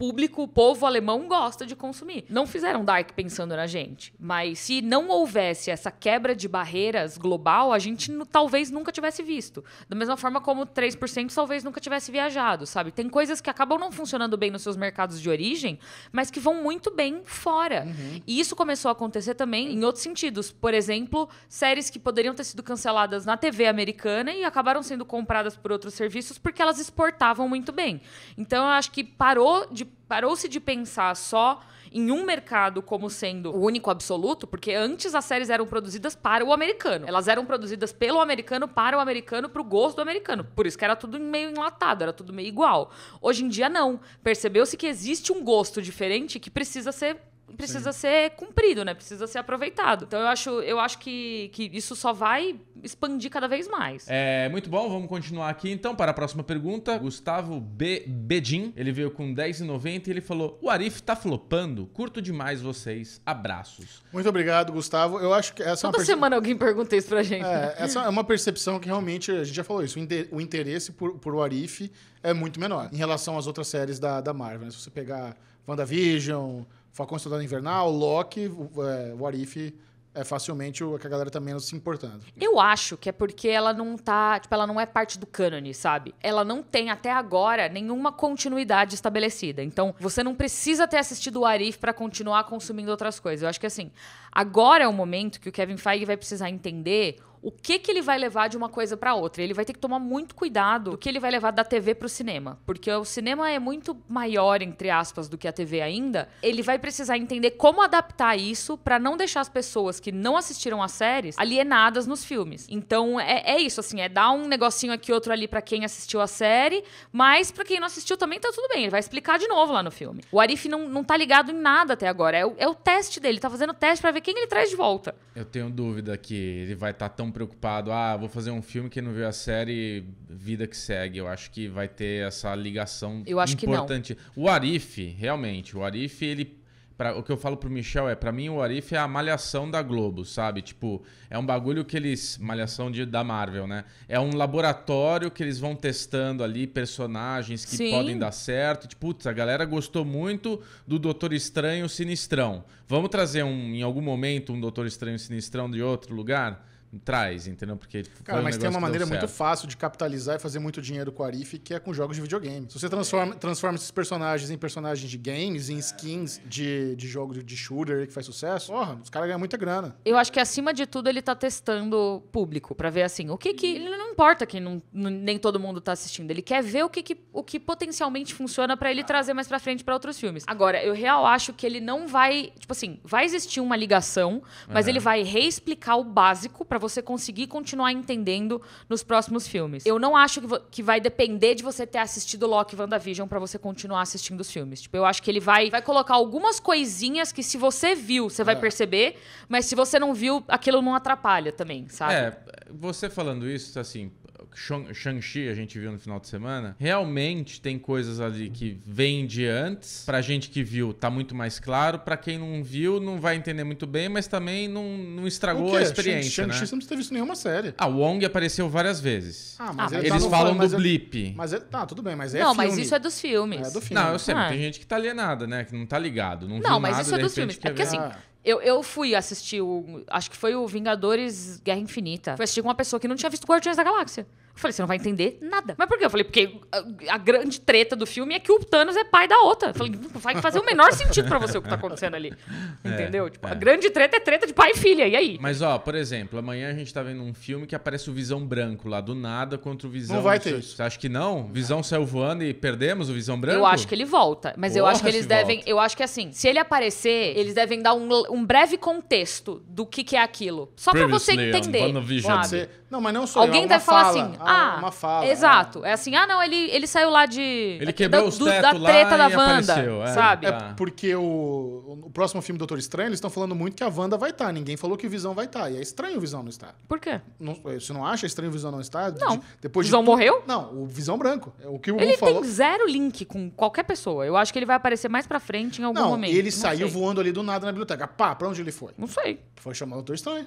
público, o povo alemão gosta de consumir. Não fizeram Dark pensando na gente, mas se não houvesse essa quebra de barreiras global, a gente talvez nunca tivesse visto. Da mesma forma como 3% talvez nunca tivesse viajado, sabe? Tem coisas que acabam não funcionando bem nos seus mercados de origem, mas que vão muito bem fora. Uhum. E isso começou a acontecer também em outros sentidos. Por exemplo, séries que poderiam ter sido canceladas na TV americana e acabaram sendo compradas por outros serviços porque elas exportavam muito bem. Então eu acho que parou de parou-se de pensar só em um mercado como sendo o único absoluto, porque antes as séries eram produzidas para o americano. Elas eram produzidas pelo americano, para o americano, para o gosto do americano. Por isso que era tudo meio enlatado, era tudo meio igual. Hoje em dia, não. Percebeu-se que existe um gosto diferente que precisa ser precisa Sim. ser cumprido, né? Precisa ser aproveitado. Então eu acho, eu acho que, que isso só vai expandir cada vez mais. É, muito bom, vamos continuar aqui então para a próxima pergunta. Gustavo B. Bedin, ele veio com 10,90 e ele falou: "O Arif tá flopando. Curto demais vocês. Abraços." Muito obrigado, Gustavo. Eu acho que essa é Toda é perce... semana alguém pergunta isso pra gente. É, né? essa é uma percepção que realmente a gente já falou isso, o interesse por, por o Arif é muito menor em relação às outras séries da, da Marvel, né? Se você pegar WandaVision, Falcão é Estudado Invernal, Loki, é, o Arif é facilmente o que a galera tá menos se importando. Eu acho que é porque ela não tá. Tipo, ela não é parte do cânone, sabe? Ela não tem até agora nenhuma continuidade estabelecida. Então, você não precisa ter assistido o Arif para continuar consumindo outras coisas. Eu acho que assim, agora é o momento que o Kevin Feige vai precisar entender o que que ele vai levar de uma coisa para outra. Ele vai ter que tomar muito cuidado do que ele vai levar da TV para o cinema, porque o cinema é muito maior entre aspas do que a TV ainda. Ele vai precisar entender como adaptar isso para não deixar as pessoas que não assistiram as séries alienadas nos filmes. Então é, é isso assim, é dar um negocinho aqui outro ali para quem assistiu a série, mas para quem não assistiu também tá tudo bem. Ele vai explicar de novo lá no filme. O Arif não, não tá ligado em nada até agora. É, é o teste dele, tá fazendo teste para ver quem ele traz de volta. Eu tenho dúvida que ele vai estar tá tão preocupado, ah, vou fazer um filme que não viu a série, vida que segue. Eu acho que vai ter essa ligação eu acho importante. Que não. O Arif, realmente, o Arif, ele Pra, o que eu falo pro Michel é, para mim o Arif é a malhação da Globo, sabe? Tipo, é um bagulho que eles. Malhação de, da Marvel, né? É um laboratório que eles vão testando ali personagens que Sim. podem dar certo. Tipo, putz, a galera gostou muito do Doutor Estranho Sinistrão. Vamos trazer um, em algum momento um Doutor Estranho Sinistrão de outro lugar? traz, entendeu? Porque Cara, mas um tem uma maneira muito fácil de capitalizar e fazer muito dinheiro com a Arif, que é com jogos de videogame. Se você transforma, transforma esses personagens em personagens de games, em skins de, de jogo de shooter que faz sucesso, porra, os caras ganham muita grana. Eu acho que acima de tudo ele tá testando público para ver assim, o que que ele não importa que não, nem todo mundo tá assistindo, ele quer ver o que, que o que potencialmente funciona para ele trazer mais para frente para outros filmes. Agora, eu real acho que ele não vai, tipo assim, vai existir uma ligação, mas uhum. ele vai reexplicar o básico para você conseguir continuar entendendo nos próximos filmes. Eu não acho que, que vai depender de você ter assistido Loki e WandaVision para você continuar assistindo os filmes. Tipo, eu acho que ele vai, vai colocar algumas coisinhas que se você viu, você vai é. perceber, mas se você não viu, aquilo não atrapalha também, sabe? É, você falando isso, assim, Shang-Chi a gente viu no final de semana, realmente tem coisas ali que vêm de antes. Pra gente que viu, tá muito mais claro. Pra quem não viu, não vai entender muito bem, mas também não, não estragou a experiência. Shang-Chi né? você não precisa ter visto nenhuma série. Ah, o Wong apareceu várias vezes. Ah, mas ah, ele tá eles tá falam filme, do blip. É, mas é, tá, tudo bem, mas é Não, filme. mas isso é dos filmes. É, é do filme. Não, eu sei, ah. tem gente que tá alienada, né? Que não tá ligado. Não, não mas nada, isso é dos filmes. É porque assim, ah. Eu, eu fui assistir o. Acho que foi o Vingadores Guerra Infinita. Fui assistir com uma pessoa que não tinha visto Guardiões da Galáxia. Eu falei, você não vai entender nada. Mas por quê? Eu falei, porque a, a grande treta do filme é que o Thanos é pai da outra. Eu falei, vai fazer o menor sentido para você o que tá acontecendo ali. É, Entendeu? Tipo, é, tipo, é. a grande treta é treta de pai e filha. E aí? Mas, ó, por exemplo, amanhã a gente tá vendo um filme que aparece o Visão Branco lá do nada contra o Visão. Não vai ter. Você acha que não? Visão saiu voando e perdemos o Visão Branco? Eu acho que ele volta. Mas Porra, eu acho que eles devem. Volta. Eu acho que assim, se ele aparecer, eles devem dar um um breve contexto do que, que é aquilo. Só para você entender. Sabe? Não, mas não sou Alguém deve é falar assim. Ah, é uma ah, fala. É. Exato. É. é. assim, ah, não, ele, ele saiu lá de. Ele quebrou da, os do, da treta da Wanda. Apareceu, é. Sabe? É ah. porque o, o próximo filme do Doutor Estranho, eles estão falando muito que a Wanda vai estar. Tá, ninguém falou que o Visão vai estar. Tá, e é estranho o Visão não estar. Por quê? Não, eh, você não acha estranho o Visão não estar? Não. De, depois Visão de tu... morreu? Não, o Visão branco. O que o Ele falou... tem zero link com qualquer pessoa. Eu acho que ele vai aparecer mais pra frente em algum não, momento. Ele não saiu sei. voando ali do nada na biblioteca. Pá, pra onde ele foi? Não sei. Foi chamar o Doutor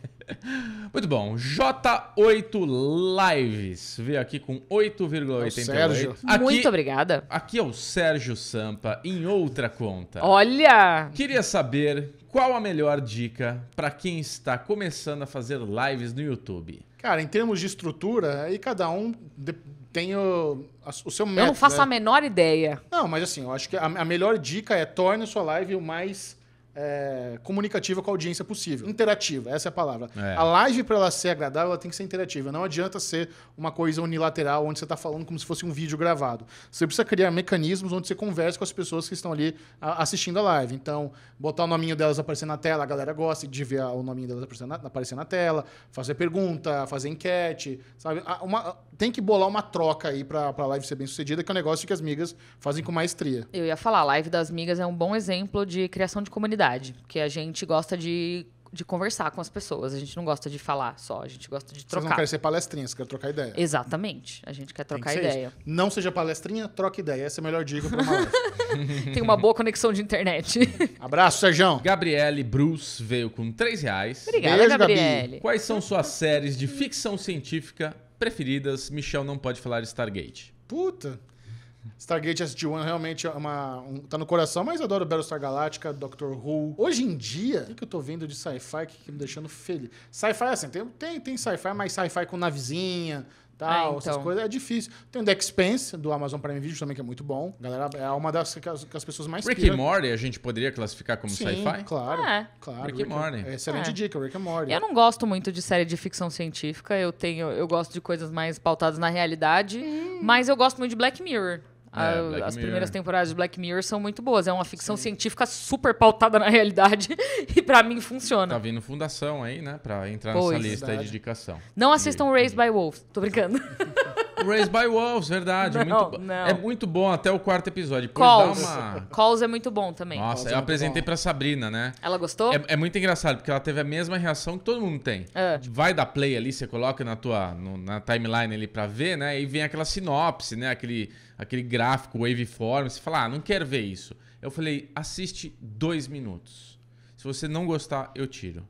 Muito bom. J8 Lives. Veio aqui com 8,88. É Muito obrigada. Aqui é o Sérgio Sampa em outra conta. Olha! Queria saber qual a melhor dica para quem está começando a fazer lives no YouTube. Cara, em termos de estrutura, aí cada um tem o, o seu método. Eu não faço né? a menor ideia. Não, mas assim, eu acho que a, a melhor dica é torne a sua live o mais é, comunicativa com a audiência possível. Interativa, essa é a palavra. É. A live, para ela ser agradável, ela tem que ser interativa. Não adianta ser uma coisa unilateral, onde você está falando como se fosse um vídeo gravado. Você precisa criar mecanismos onde você conversa com as pessoas que estão ali assistindo a live. Então, botar o nominho delas aparecer na tela, a galera gosta de ver o nominho delas aparecer na, aparecer na tela, fazer pergunta, fazer enquete, sabe? Uma, tem que bolar uma troca aí para a live ser bem sucedida, que é um negócio que as migas fazem com maestria. Eu ia falar, a live das migas é um bom exemplo de criação de comunidade curiosidade, porque a gente gosta de, de conversar com as pessoas, a gente não gosta de falar só, a gente gosta de trocar. Você não quer ser palestrinha, você quer trocar ideia. Exatamente, a gente quer trocar que ideia. Isso. Não seja palestrinha, troca ideia, essa é a melhor dica para uma Tem uma boa conexão de internet. Abraço, Sérgio. Gabriele Bruce veio com três reais. Obrigada, Beijo, Gabriele. Quais são suas séries de ficção científica preferidas? Michel não pode falar Stargate. Puta. Stargate SG-1 realmente é uma, um, tá no coração, mas eu adoro Battlestar Galactica, Doctor Who. Hoje em dia, o que eu tô vendo de sci-fi que, que me deixando feliz? Sci-fi, assim, tem, tem, tem sci-fi, mas sci-fi com navezinha, tal, ah, então. essas coisas, é difícil. Tem o The Expanse, do Amazon Prime Video também, que é muito bom. Galera, é uma das que as, que as pessoas mais Rick piram. and Morty, a gente poderia classificar como sci-fi? claro. É. claro Rick, Rick Morty. É excelente é. dica, Rick and Morty. Eu não gosto muito de série de ficção científica, eu, tenho, eu gosto de coisas mais pautadas na realidade, hum. mas eu gosto muito de Black Mirror. É, as primeiras temporadas de Black Mirror são muito boas. É uma ficção Sim. científica super pautada na realidade e para mim funciona. Tá vindo fundação aí, né? Pra entrar pois, nessa lista verdade. de indicação. Não assistam e... Raised by Wolves. Tô brincando. Raised by Wolves, verdade. Não, muito não. É muito bom até o quarto episódio. Calls. Uma... Calls é muito bom também. Nossa, Calls é eu é apresentei bom. pra Sabrina, né? Ela gostou? É, é, muito engraçado, porque ela teve a mesma reação que todo mundo tem. É. Vai dar play ali, você coloca na tua no, na timeline ali pra ver, né? E vem aquela sinopse, né? Aquele aquele gráfico waveform, você fala, ah, não quero ver isso. Eu falei, assiste dois minutos. Se você não gostar, eu tiro.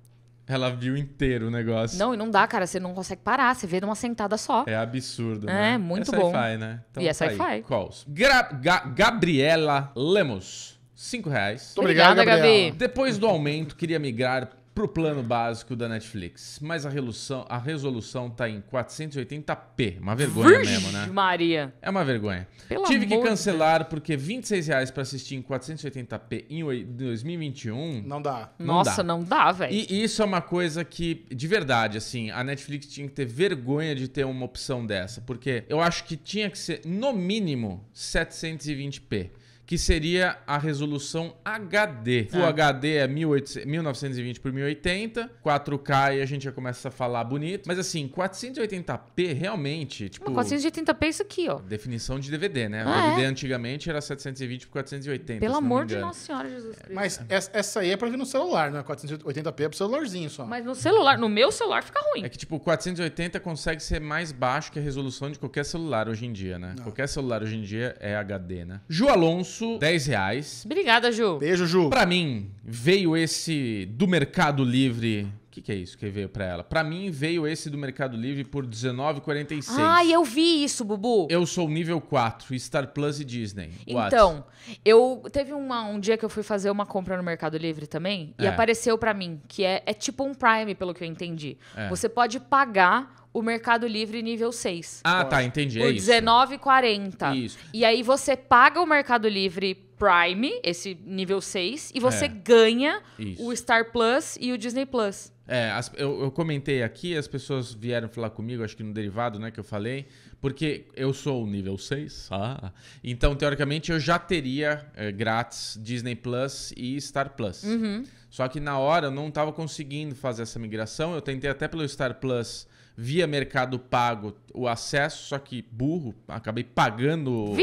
Ela viu inteiro o negócio. Não, e não dá, cara. Você não consegue parar. Você vê numa sentada só. É absurdo, é, né? É, muito é bom. É sci-fi, né? Então, e é tá sci-fi. Calls. Gra Ga Gabriela Lemos. cinco reais. Muito obrigado, Obrigada, Gabi. Depois do aumento, queria migrar para o plano básico da Netflix. Mas a resolução, a resolução tá em 480p. Uma vergonha Vixe mesmo, né? Maria. É uma vergonha. Pelo Tive que cancelar Deus. porque 26 reais para assistir em 480p em 2021. Não dá. Não Nossa, dá. não dá, velho. E isso é uma coisa que, de verdade, assim, a Netflix tinha que ter vergonha de ter uma opção dessa. Porque eu acho que tinha que ser, no mínimo, 720p que seria a resolução HD. O HD é 1920 é por 1080, 4K e a gente já começa a falar bonito. Mas assim, 480p realmente, tipo... Não, 480p é isso aqui, ó. Definição de DVD, né? Ah, o DVD é? antigamente era 720 por 480, Pelo amor de Nossa Senhora Jesus Cristo. Mas essa aí é pra ver no celular, né? 480p é pro celularzinho só. Mas no celular, no meu celular fica ruim. É que tipo, 480 consegue ser mais baixo que a resolução de qualquer celular hoje em dia, né? Não. Ah. Qualquer celular hoje em dia é HD, né? Ju Alonso bolso 10 reais. Obrigada, Ju. Beijo, Ju. Pra mim, veio esse do Mercado Livre. O que, que é isso que veio pra ela? Pra mim, veio esse do Mercado Livre por R$19,46. Ah, eu vi isso, Bubu. Eu sou nível 4, Star Plus e Disney. What? Então, eu teve uma- um dia que eu fui fazer uma compra no Mercado Livre também e É. apareceu pra mim que é, é tipo um Prime, pelo que eu entendi. É. Você pode pagar o Mercado Livre nível 6. Ah, tá, entendi. Por é R$19,40. Isso. E aí você paga o Mercado Livre Prime, esse nível 6, e você é. ganha Isso. o Star Plus e o Disney Plus. É, as, eu, eu, comentei aqui, as pessoas vieram falar comigo, acho que no derivado, né, que eu falei, porque eu sou o nível 6, ah, então teoricamente eu já teria é, grátis Disney Plus e Star Plus. Uhum. Só que na hora eu não estava conseguindo fazer essa migração, eu tentei até pelo Star Plus via Mercado Pago o acesso, só que burro, acabei pagando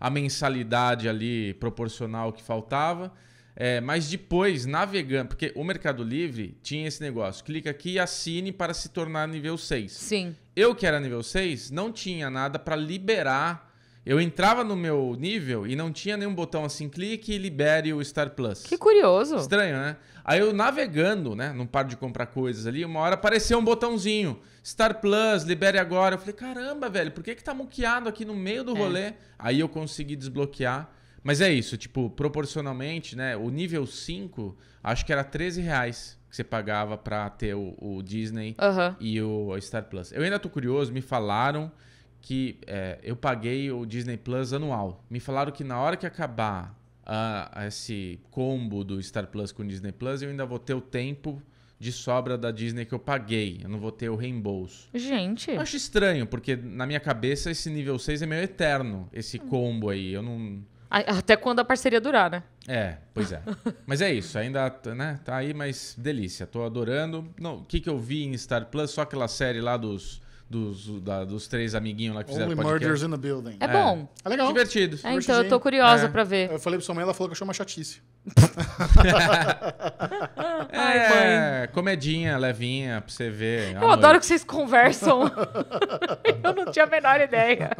a, a, mensalidade ali proporcional que faltava. É, mas depois, navegando, porque o Mercado Livre tinha esse negócio: clica aqui e assine para se tornar nível 6. Sim. Eu, que era nível 6, não tinha nada para liberar eu entrava no meu nível e não tinha nenhum botão assim, clique e libere o Star Plus. Que curioso. Estranho, né? Aí eu navegando, né? Não paro de comprar coisas ali, uma hora apareceu um botãozinho. Star Plus, libere agora. Eu falei, caramba, velho, por que, que tá muqueado aqui no meio do é. rolê? É. Aí eu consegui desbloquear. Mas é isso, tipo, proporcionalmente, né? O nível 5, acho que era 13 reais que você pagava pra ter o, o Disney e o Star Plus. Eu ainda tô curioso, me falaram que é, eu paguei o Disney Plus anual. Me falaram que na hora que acabar a, esse combo do Star Plus com o Disney Plus, eu ainda vou ter o tempo de sobra da Disney que eu paguei. Eu não vou ter o reembolso. Gente. Eu acho estranho, porque na minha cabeça esse nível 6 é meio eterno, esse hum. combo aí. Eu não. Até quando a parceria durar, né? É, pois é. mas é isso, ainda né, tá aí, mas delícia. Tô adorando. O que, que eu vi em Star Plus? Só aquela série lá dos dos, da, dos três amiguinhos lá que fizeram Only Murders in the Building. É, bom. É, é legal. Divertido. É, então, eu tô curiosa É. pra ver. Eu falei pra sua mãe, ela falou que achou uma chatice. Ai, mãe. É, comedinha, levinha, pra você ver. Eu adoro que vocês conversam. eu não tinha a menor ideia.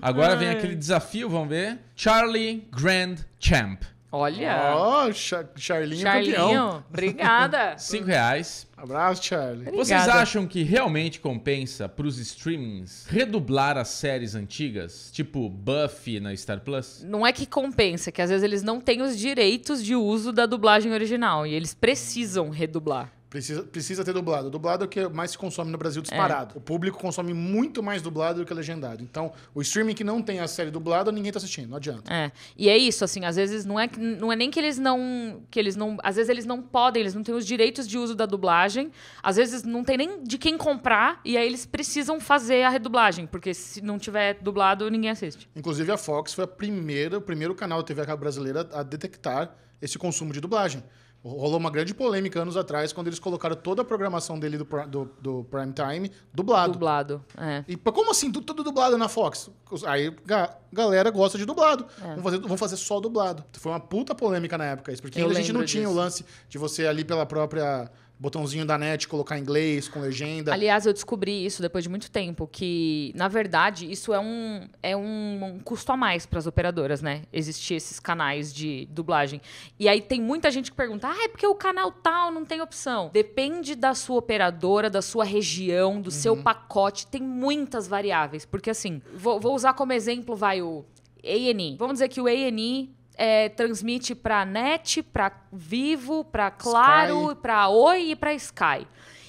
Agora vem aquele desafio, vamos ver. Charlie Grand Champ. Olha! Ó, oh, Char Charlinho, é Charlinho campeão. obrigada. Cinco reais. Abraço, Charlie. Obrigada. Vocês acham que realmente compensa para os streamings redublar as séries antigas, tipo Buffy na Star Plus? Não é que compensa, é que às vezes eles não têm os direitos de uso da dublagem original e eles precisam redublar. Precisa, precisa ter dublado. Dublado é o que mais se consome no Brasil disparado. É. O público consome muito mais dublado do que legendado. Então, o streaming que não tem a série dublada, ninguém tá assistindo, não adianta. É. E é isso, assim, às vezes não é, não é nem que eles não. que eles não. Às vezes eles não podem, eles não têm os direitos de uso da dublagem. Às vezes não tem nem de quem comprar, e aí eles precisam fazer a redublagem, porque se não tiver dublado, ninguém assiste. Inclusive, a Fox foi a primeira, o primeiro canal da TV a brasileira a detectar esse consumo de dublagem. Rolou uma grande polêmica anos atrás, quando eles colocaram toda a programação dele do, do, do prime time dublado. Dublado, é. E como assim? Tudo, tudo dublado na Fox? Aí a galera gosta de dublado. É. Vamos, fazer, vamos fazer só dublado. Foi uma puta polêmica na época isso, porque Eu a gente não disso. tinha o lance de você ali pela própria botãozinho da net, colocar inglês, com legenda. Aliás, eu descobri isso depois de muito tempo, que, na verdade, isso é um, é um, um custo a mais para as operadoras, né? Existir esses canais de dublagem. E aí tem muita gente que pergunta, ah, é porque o canal tal não tem opção. Depende da sua operadora, da sua região, do uhum. seu pacote, tem muitas variáveis. Porque, assim, vou, vou usar como exemplo, vai o... ENI. Vamos dizer que o ENI é, transmite para NET, para Vivo, para Claro, para Oi e para Sky.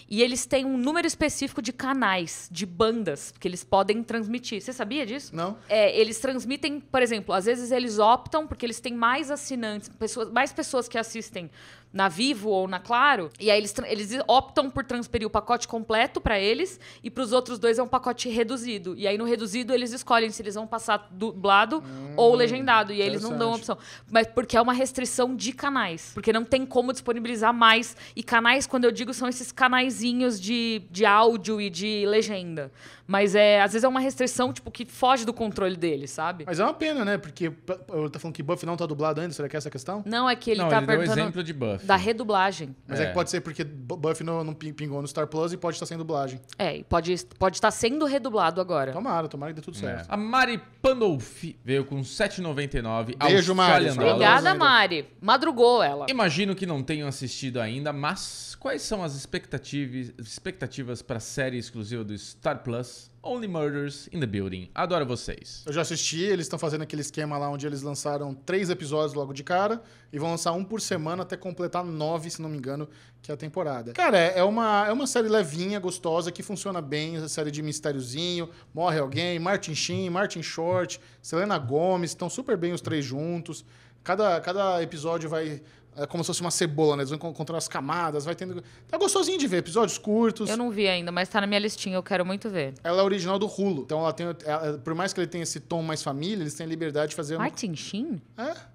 E eles têm um número específico de canais, de bandas, que eles podem transmitir. Você sabia disso? Não. É, eles transmitem, por exemplo, às vezes eles optam, porque eles têm mais assinantes, pessoas, mais pessoas que assistem na Vivo ou na Claro, e aí eles, eles optam por transferir o pacote completo para eles e para os outros dois é um pacote reduzido. E aí no reduzido eles escolhem se eles vão passar dublado hum, ou legendado, e aí eles não dão opção. Mas porque é uma restrição de canais, porque não tem como disponibilizar mais. E canais, quando eu digo, são esses canaizinhos de, de áudio e de legenda. Mas é, às vezes é uma restrição, tipo, que foge do controle dele, sabe? Mas é uma pena, né? Porque tá falando que Buff não tá dublado ainda, será que é essa questão? Não, é que ele não, tá ele perguntando... Deu exemplo de Buff da redublagem. Mas é. é. que pode ser porque Buffy não, não, pingou no Star Plus e pode estar sem dublagem. É, e pode, pode estar sendo redublado agora. Tomara, tomara que dê tudo é. certo. A Mari Pandolfi veio com 7,99. Beijo, Mari. Obrigada, Mari. Madrugou ela. Imagino que não tenham assistido ainda, mas quais são as expectativas, expectativas para a série exclusiva do Star Plus? Only Murders in the Building. Adoro vocês. Eu já assisti, eles estão fazendo aquele esquema lá onde eles lançaram três episódios logo de cara e vão lançar um por semana até completar nove, se não me engano, que é a temporada. Cara, é, é uma, é uma série levinha, gostosa, que funciona bem, essa série de mistériozinho, morre alguém, Martin Sheen, Martin Short, Selena Gomez, estão super bem os três juntos. Cada, cada episódio vai é como se fosse uma cebola, né? Eles vão encontrar as camadas, vai tendo. Tá gostosinho de ver, episódios curtos. Eu não vi ainda, mas tá na minha listinha, eu quero muito ver. Ela é original do Hulu Então ela tem. Ela, é, é, por mais que ele tenha esse tom mais família, eles têm a liberdade de fazer. Martin um... Sheen? É?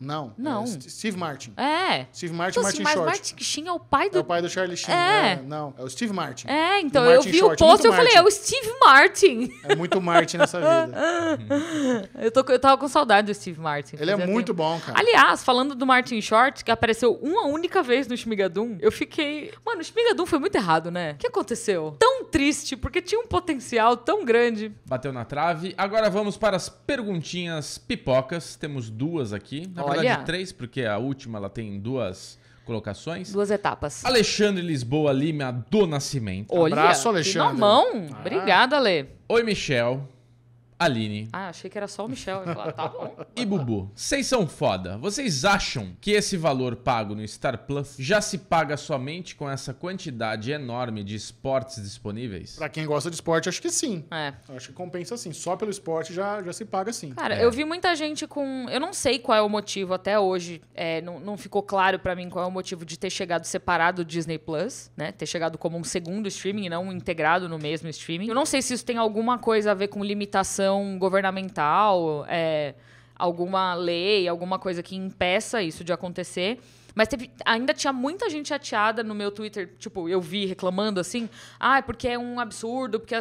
Não. Não. É Steve Martin. É. Steve Martin então, Martin assim, Short. Martin Sheen é o pai do. É o pai do Charlie Sheen. É. é não, é o Steve Martin. É, então Martin eu vi Short. o é post e eu falei, é o Steve Martin. É muito Martin nessa vida. eu, tô, eu tava com saudade do Steve Martin. Ele é muito tempo. bom, cara. Aliás, falando do Martin Short, que apareceu uma única vez no Shmigadum, eu fiquei. Mano, o Shmigadum foi muito errado, né? O que aconteceu? Tão triste, porque tinha um potencial tão grande. Bateu na trave. Agora vamos para as perguntinhas pipocas. Temos duas aqui. Na Olha. de três, porque a última ela tem duas colocações. Duas etapas. Alexandre Lisboa Lima do Nascimento. Olha, Abraço, Alexandre. Na mão. Ah. Obrigada, Ale. Oi, Michel. Aline. Ah, achei que era só o Michel. Falar, tá bom. e Bubu, vocês são foda. Vocês acham que esse valor pago no Star Plus já se paga somente com essa quantidade enorme de esportes disponíveis? Pra quem gosta de esporte, acho que sim. É. Acho que compensa sim. Só pelo esporte já, já se paga sim. Cara, é. eu vi muita gente com. Eu não sei qual é o motivo até hoje. É, não, não ficou claro para mim qual é o motivo de ter chegado separado o Disney Plus, né? Ter chegado como um segundo streaming e não integrado no mesmo streaming. Eu não sei se isso tem alguma coisa a ver com limitação ação governamental, é, alguma lei, alguma coisa que impeça isso de acontecer. Mas teve, ainda tinha muita gente chateada no meu Twitter, tipo, eu vi reclamando assim, ah, é porque é um absurdo, porque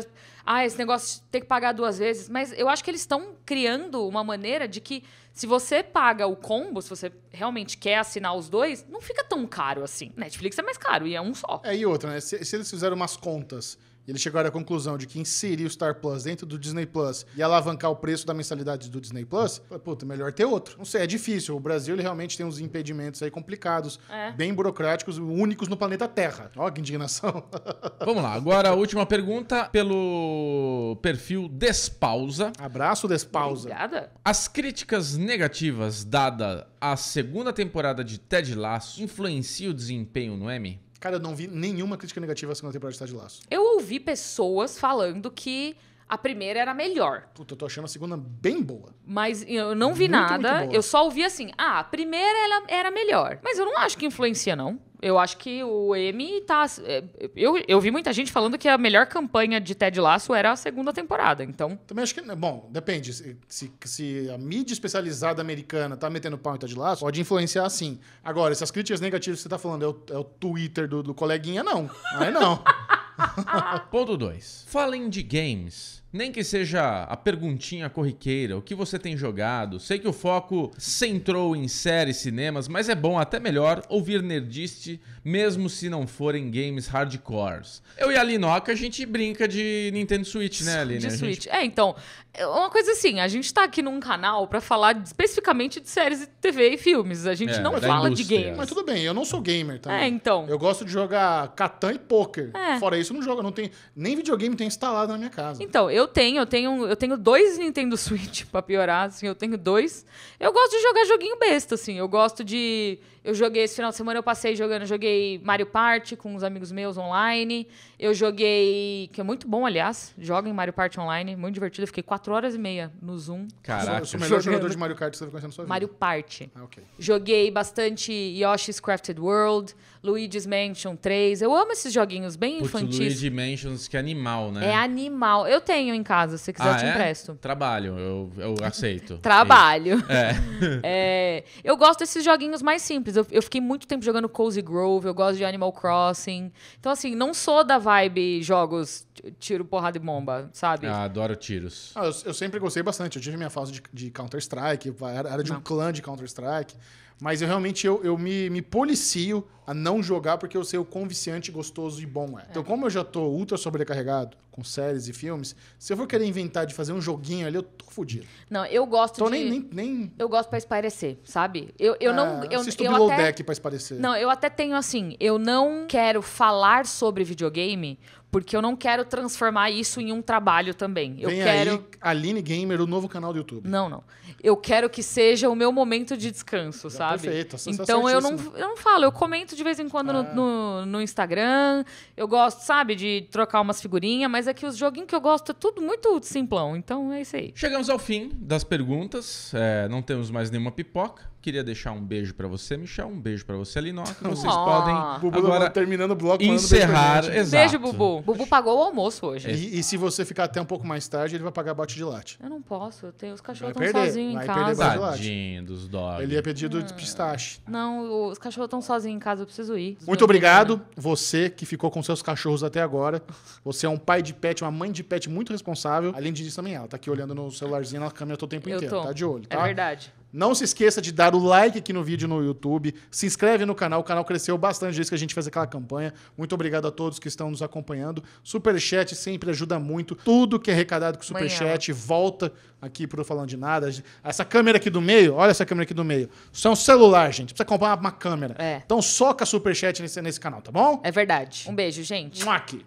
ah, esse negócio tem que pagar duas vezes. Mas eu acho que eles estão criando uma maneira de que se você paga o combo, se você realmente quer assinar os dois, não fica tão caro assim. Netflix é mais caro e é um só. É, e outra, né? Se, se eles fizeram umas contas eles chegaram à conclusão de que inserir o Star Plus dentro do Disney Plus e alavancar o preço da mensalidade do Disney Plus, puta, melhor ter outro. Não sei, é difícil. O Brasil ele realmente tem uns impedimentos aí complicados, é. bem burocráticos, únicos no planeta Terra. Ó, que indignação. Vamos lá, agora a última pergunta pelo perfil Despausa. Abraço, Despausa. Obrigada. As críticas negativas dadas à segunda temporada de Ted Lasso influenciam o desempenho no M? Cara, eu não vi nenhuma crítica negativa à segunda temporada de Laço. Eu ouvi pessoas falando que a primeira era melhor. Puta, eu tô achando a segunda bem boa. Mas eu não vi muito, nada. Muito eu só ouvi assim: ah, a primeira ela era melhor. Mas eu não acho que influencia, não. Eu acho que o M tá. É, eu, eu vi muita gente falando que a melhor campanha de Ted Lasso era a segunda temporada, então. Também acho que. Né, bom, depende. Se, se, a mídia especializada americana tá metendo pau em Ted Lasso, pode influenciar sim. Agora, se as críticas negativas que você tá falando é o, é o Twitter do, do coleguinha, não. é não. Ponto 2. Falem de games. Nem que seja a perguntinha corriqueira, o que você tem jogado. Sei que o foco centrou em séries, cinemas, mas é bom, até melhor, ouvir nerdiste mesmo se não forem games hardcores. Eu e a Linoca, a gente brinca de Nintendo Switch, né, Aline? De Switch. Gente... É, então, é uma coisa assim, a gente tá aqui num canal para falar especificamente de séries de TV e filmes. A gente é, não fala indústria. de games. Mas tudo bem, eu não sou gamer também. É, então. Eu gosto de jogar Catan e Poker. É. Fora isso, não jogo, não tem... Nem videogame tem instalado na minha casa. Então, eu eu tenho, eu tenho, eu tenho dois Nintendo Switch para piorar, assim, eu tenho dois. Eu gosto de jogar joguinho besta, assim. Eu gosto de eu joguei esse final de semana, eu passei jogando, joguei Mario Party com uns amigos meus online. Eu joguei, que é muito bom, aliás, joga em Mario Party online, muito divertido. Eu fiquei quatro horas e meia no Zoom. Caraca. Eu sou o melhor jogador de Mario Kart que você vai tá conhecer na sua vida. Mario Party. Ah, Joguei bastante Yoshi's Crafted World, Luigi's Mansion 3. Eu amo esses joguinhos bem Putz, infantis. Luigi's Mansion, que é animal, né? É animal. Eu tenho em casa, se quiser ah, eu te é? Trabalho, eu, eu aceito. Trabalho. É. é. Eu gosto desses joguinhos mais simples simples. Eu, eu, fiquei muito tempo jogando Cozy Grove, eu gosto de Animal Crossing. Então, assim, não sou da vibe jogos tiro, porrada e bomba, sabe? Ah, adoro tiros. Ah, eu, eu, sempre gostei bastante. Eu tive minha fase de, de Counter-Strike, era, era, de não. um clã de Counter-Strike. Mas eu realmente eu, eu me, me policio a não jogar porque eu sei o quão viciante, gostoso e bom é. Então, é. Então, como eu já tô ultra sobrecarregado com séries e filmes, se eu for querer inventar de fazer um joguinho ali, eu tô fodido. Não, eu gosto tô então, de... Nem, nem, nem... Eu gosto pra espairecer, sabe? Eu, eu é, não... Eu, assisto eu Below até... Deck pra espairecer. Não, eu até tenho assim, eu não quero falar sobre videogame porque eu não quero transformar isso em um trabalho também. Eu Vem quero. Aí, Aline Gamer, o novo canal do YouTube. Não, não. Eu quero que seja o meu momento de descanso, é, sabe? Perfeito, Então eu não, eu não falo, eu comento de vez em quando ah. no, é. no, no, Instagram. Eu gosto, sabe, de trocar umas figurinhas, mas é que os joguinhos que eu gosto é tudo muito simplão. Então é isso aí. Chegamos ao fim das perguntas. É, não temos mais nenhuma pipoca. Queria deixar um beijo para você, Michel, um beijo para você, Alinó, Não vocês oh. podem Bubu agora terminando o bloco encerrar. Beijo, exato. beijo, Bubu. Bubu pagou o almoço hoje. É. E, e, se você ficar até um pouco mais tarde, ele vai pagar bote de latte. Eu não posso, eu tenho, os cachorros estão sozinhos em casa. Tadinho dos dogs. Ele ia pedir do ah. pistache. Não, os cachorros estão sozinhos em casa, eu preciso ir. Muito obrigado, né? você que ficou com seus cachorros até agora. Você é um pai de pet, uma mãe de pet muito responsável. Além disso, também ela tá aqui olhando no celularzinho na câmera todo o tempo eu inteiro. Tô. Tá de olho, é tá? É verdade. Não se esqueça de dar o like aqui no vídeo no YouTube, se inscreve no canal, o canal cresceu bastante desde que a gente fez aquela campanha. Muito obrigado a todos que estão nos acompanhando. Superchat sempre ajuda muito. Tudo que é arrecadado com Superchat volta aqui pro Falando de Nada. Essa câmera aqui do meio, olha essa câmera aqui do meio. Isso é um celular, gente. Precisa comprar uma câmera. É. Então soca Superchat nesse, nesse canal, tá bom? É verdade. Um beijo, gente. Um aqui.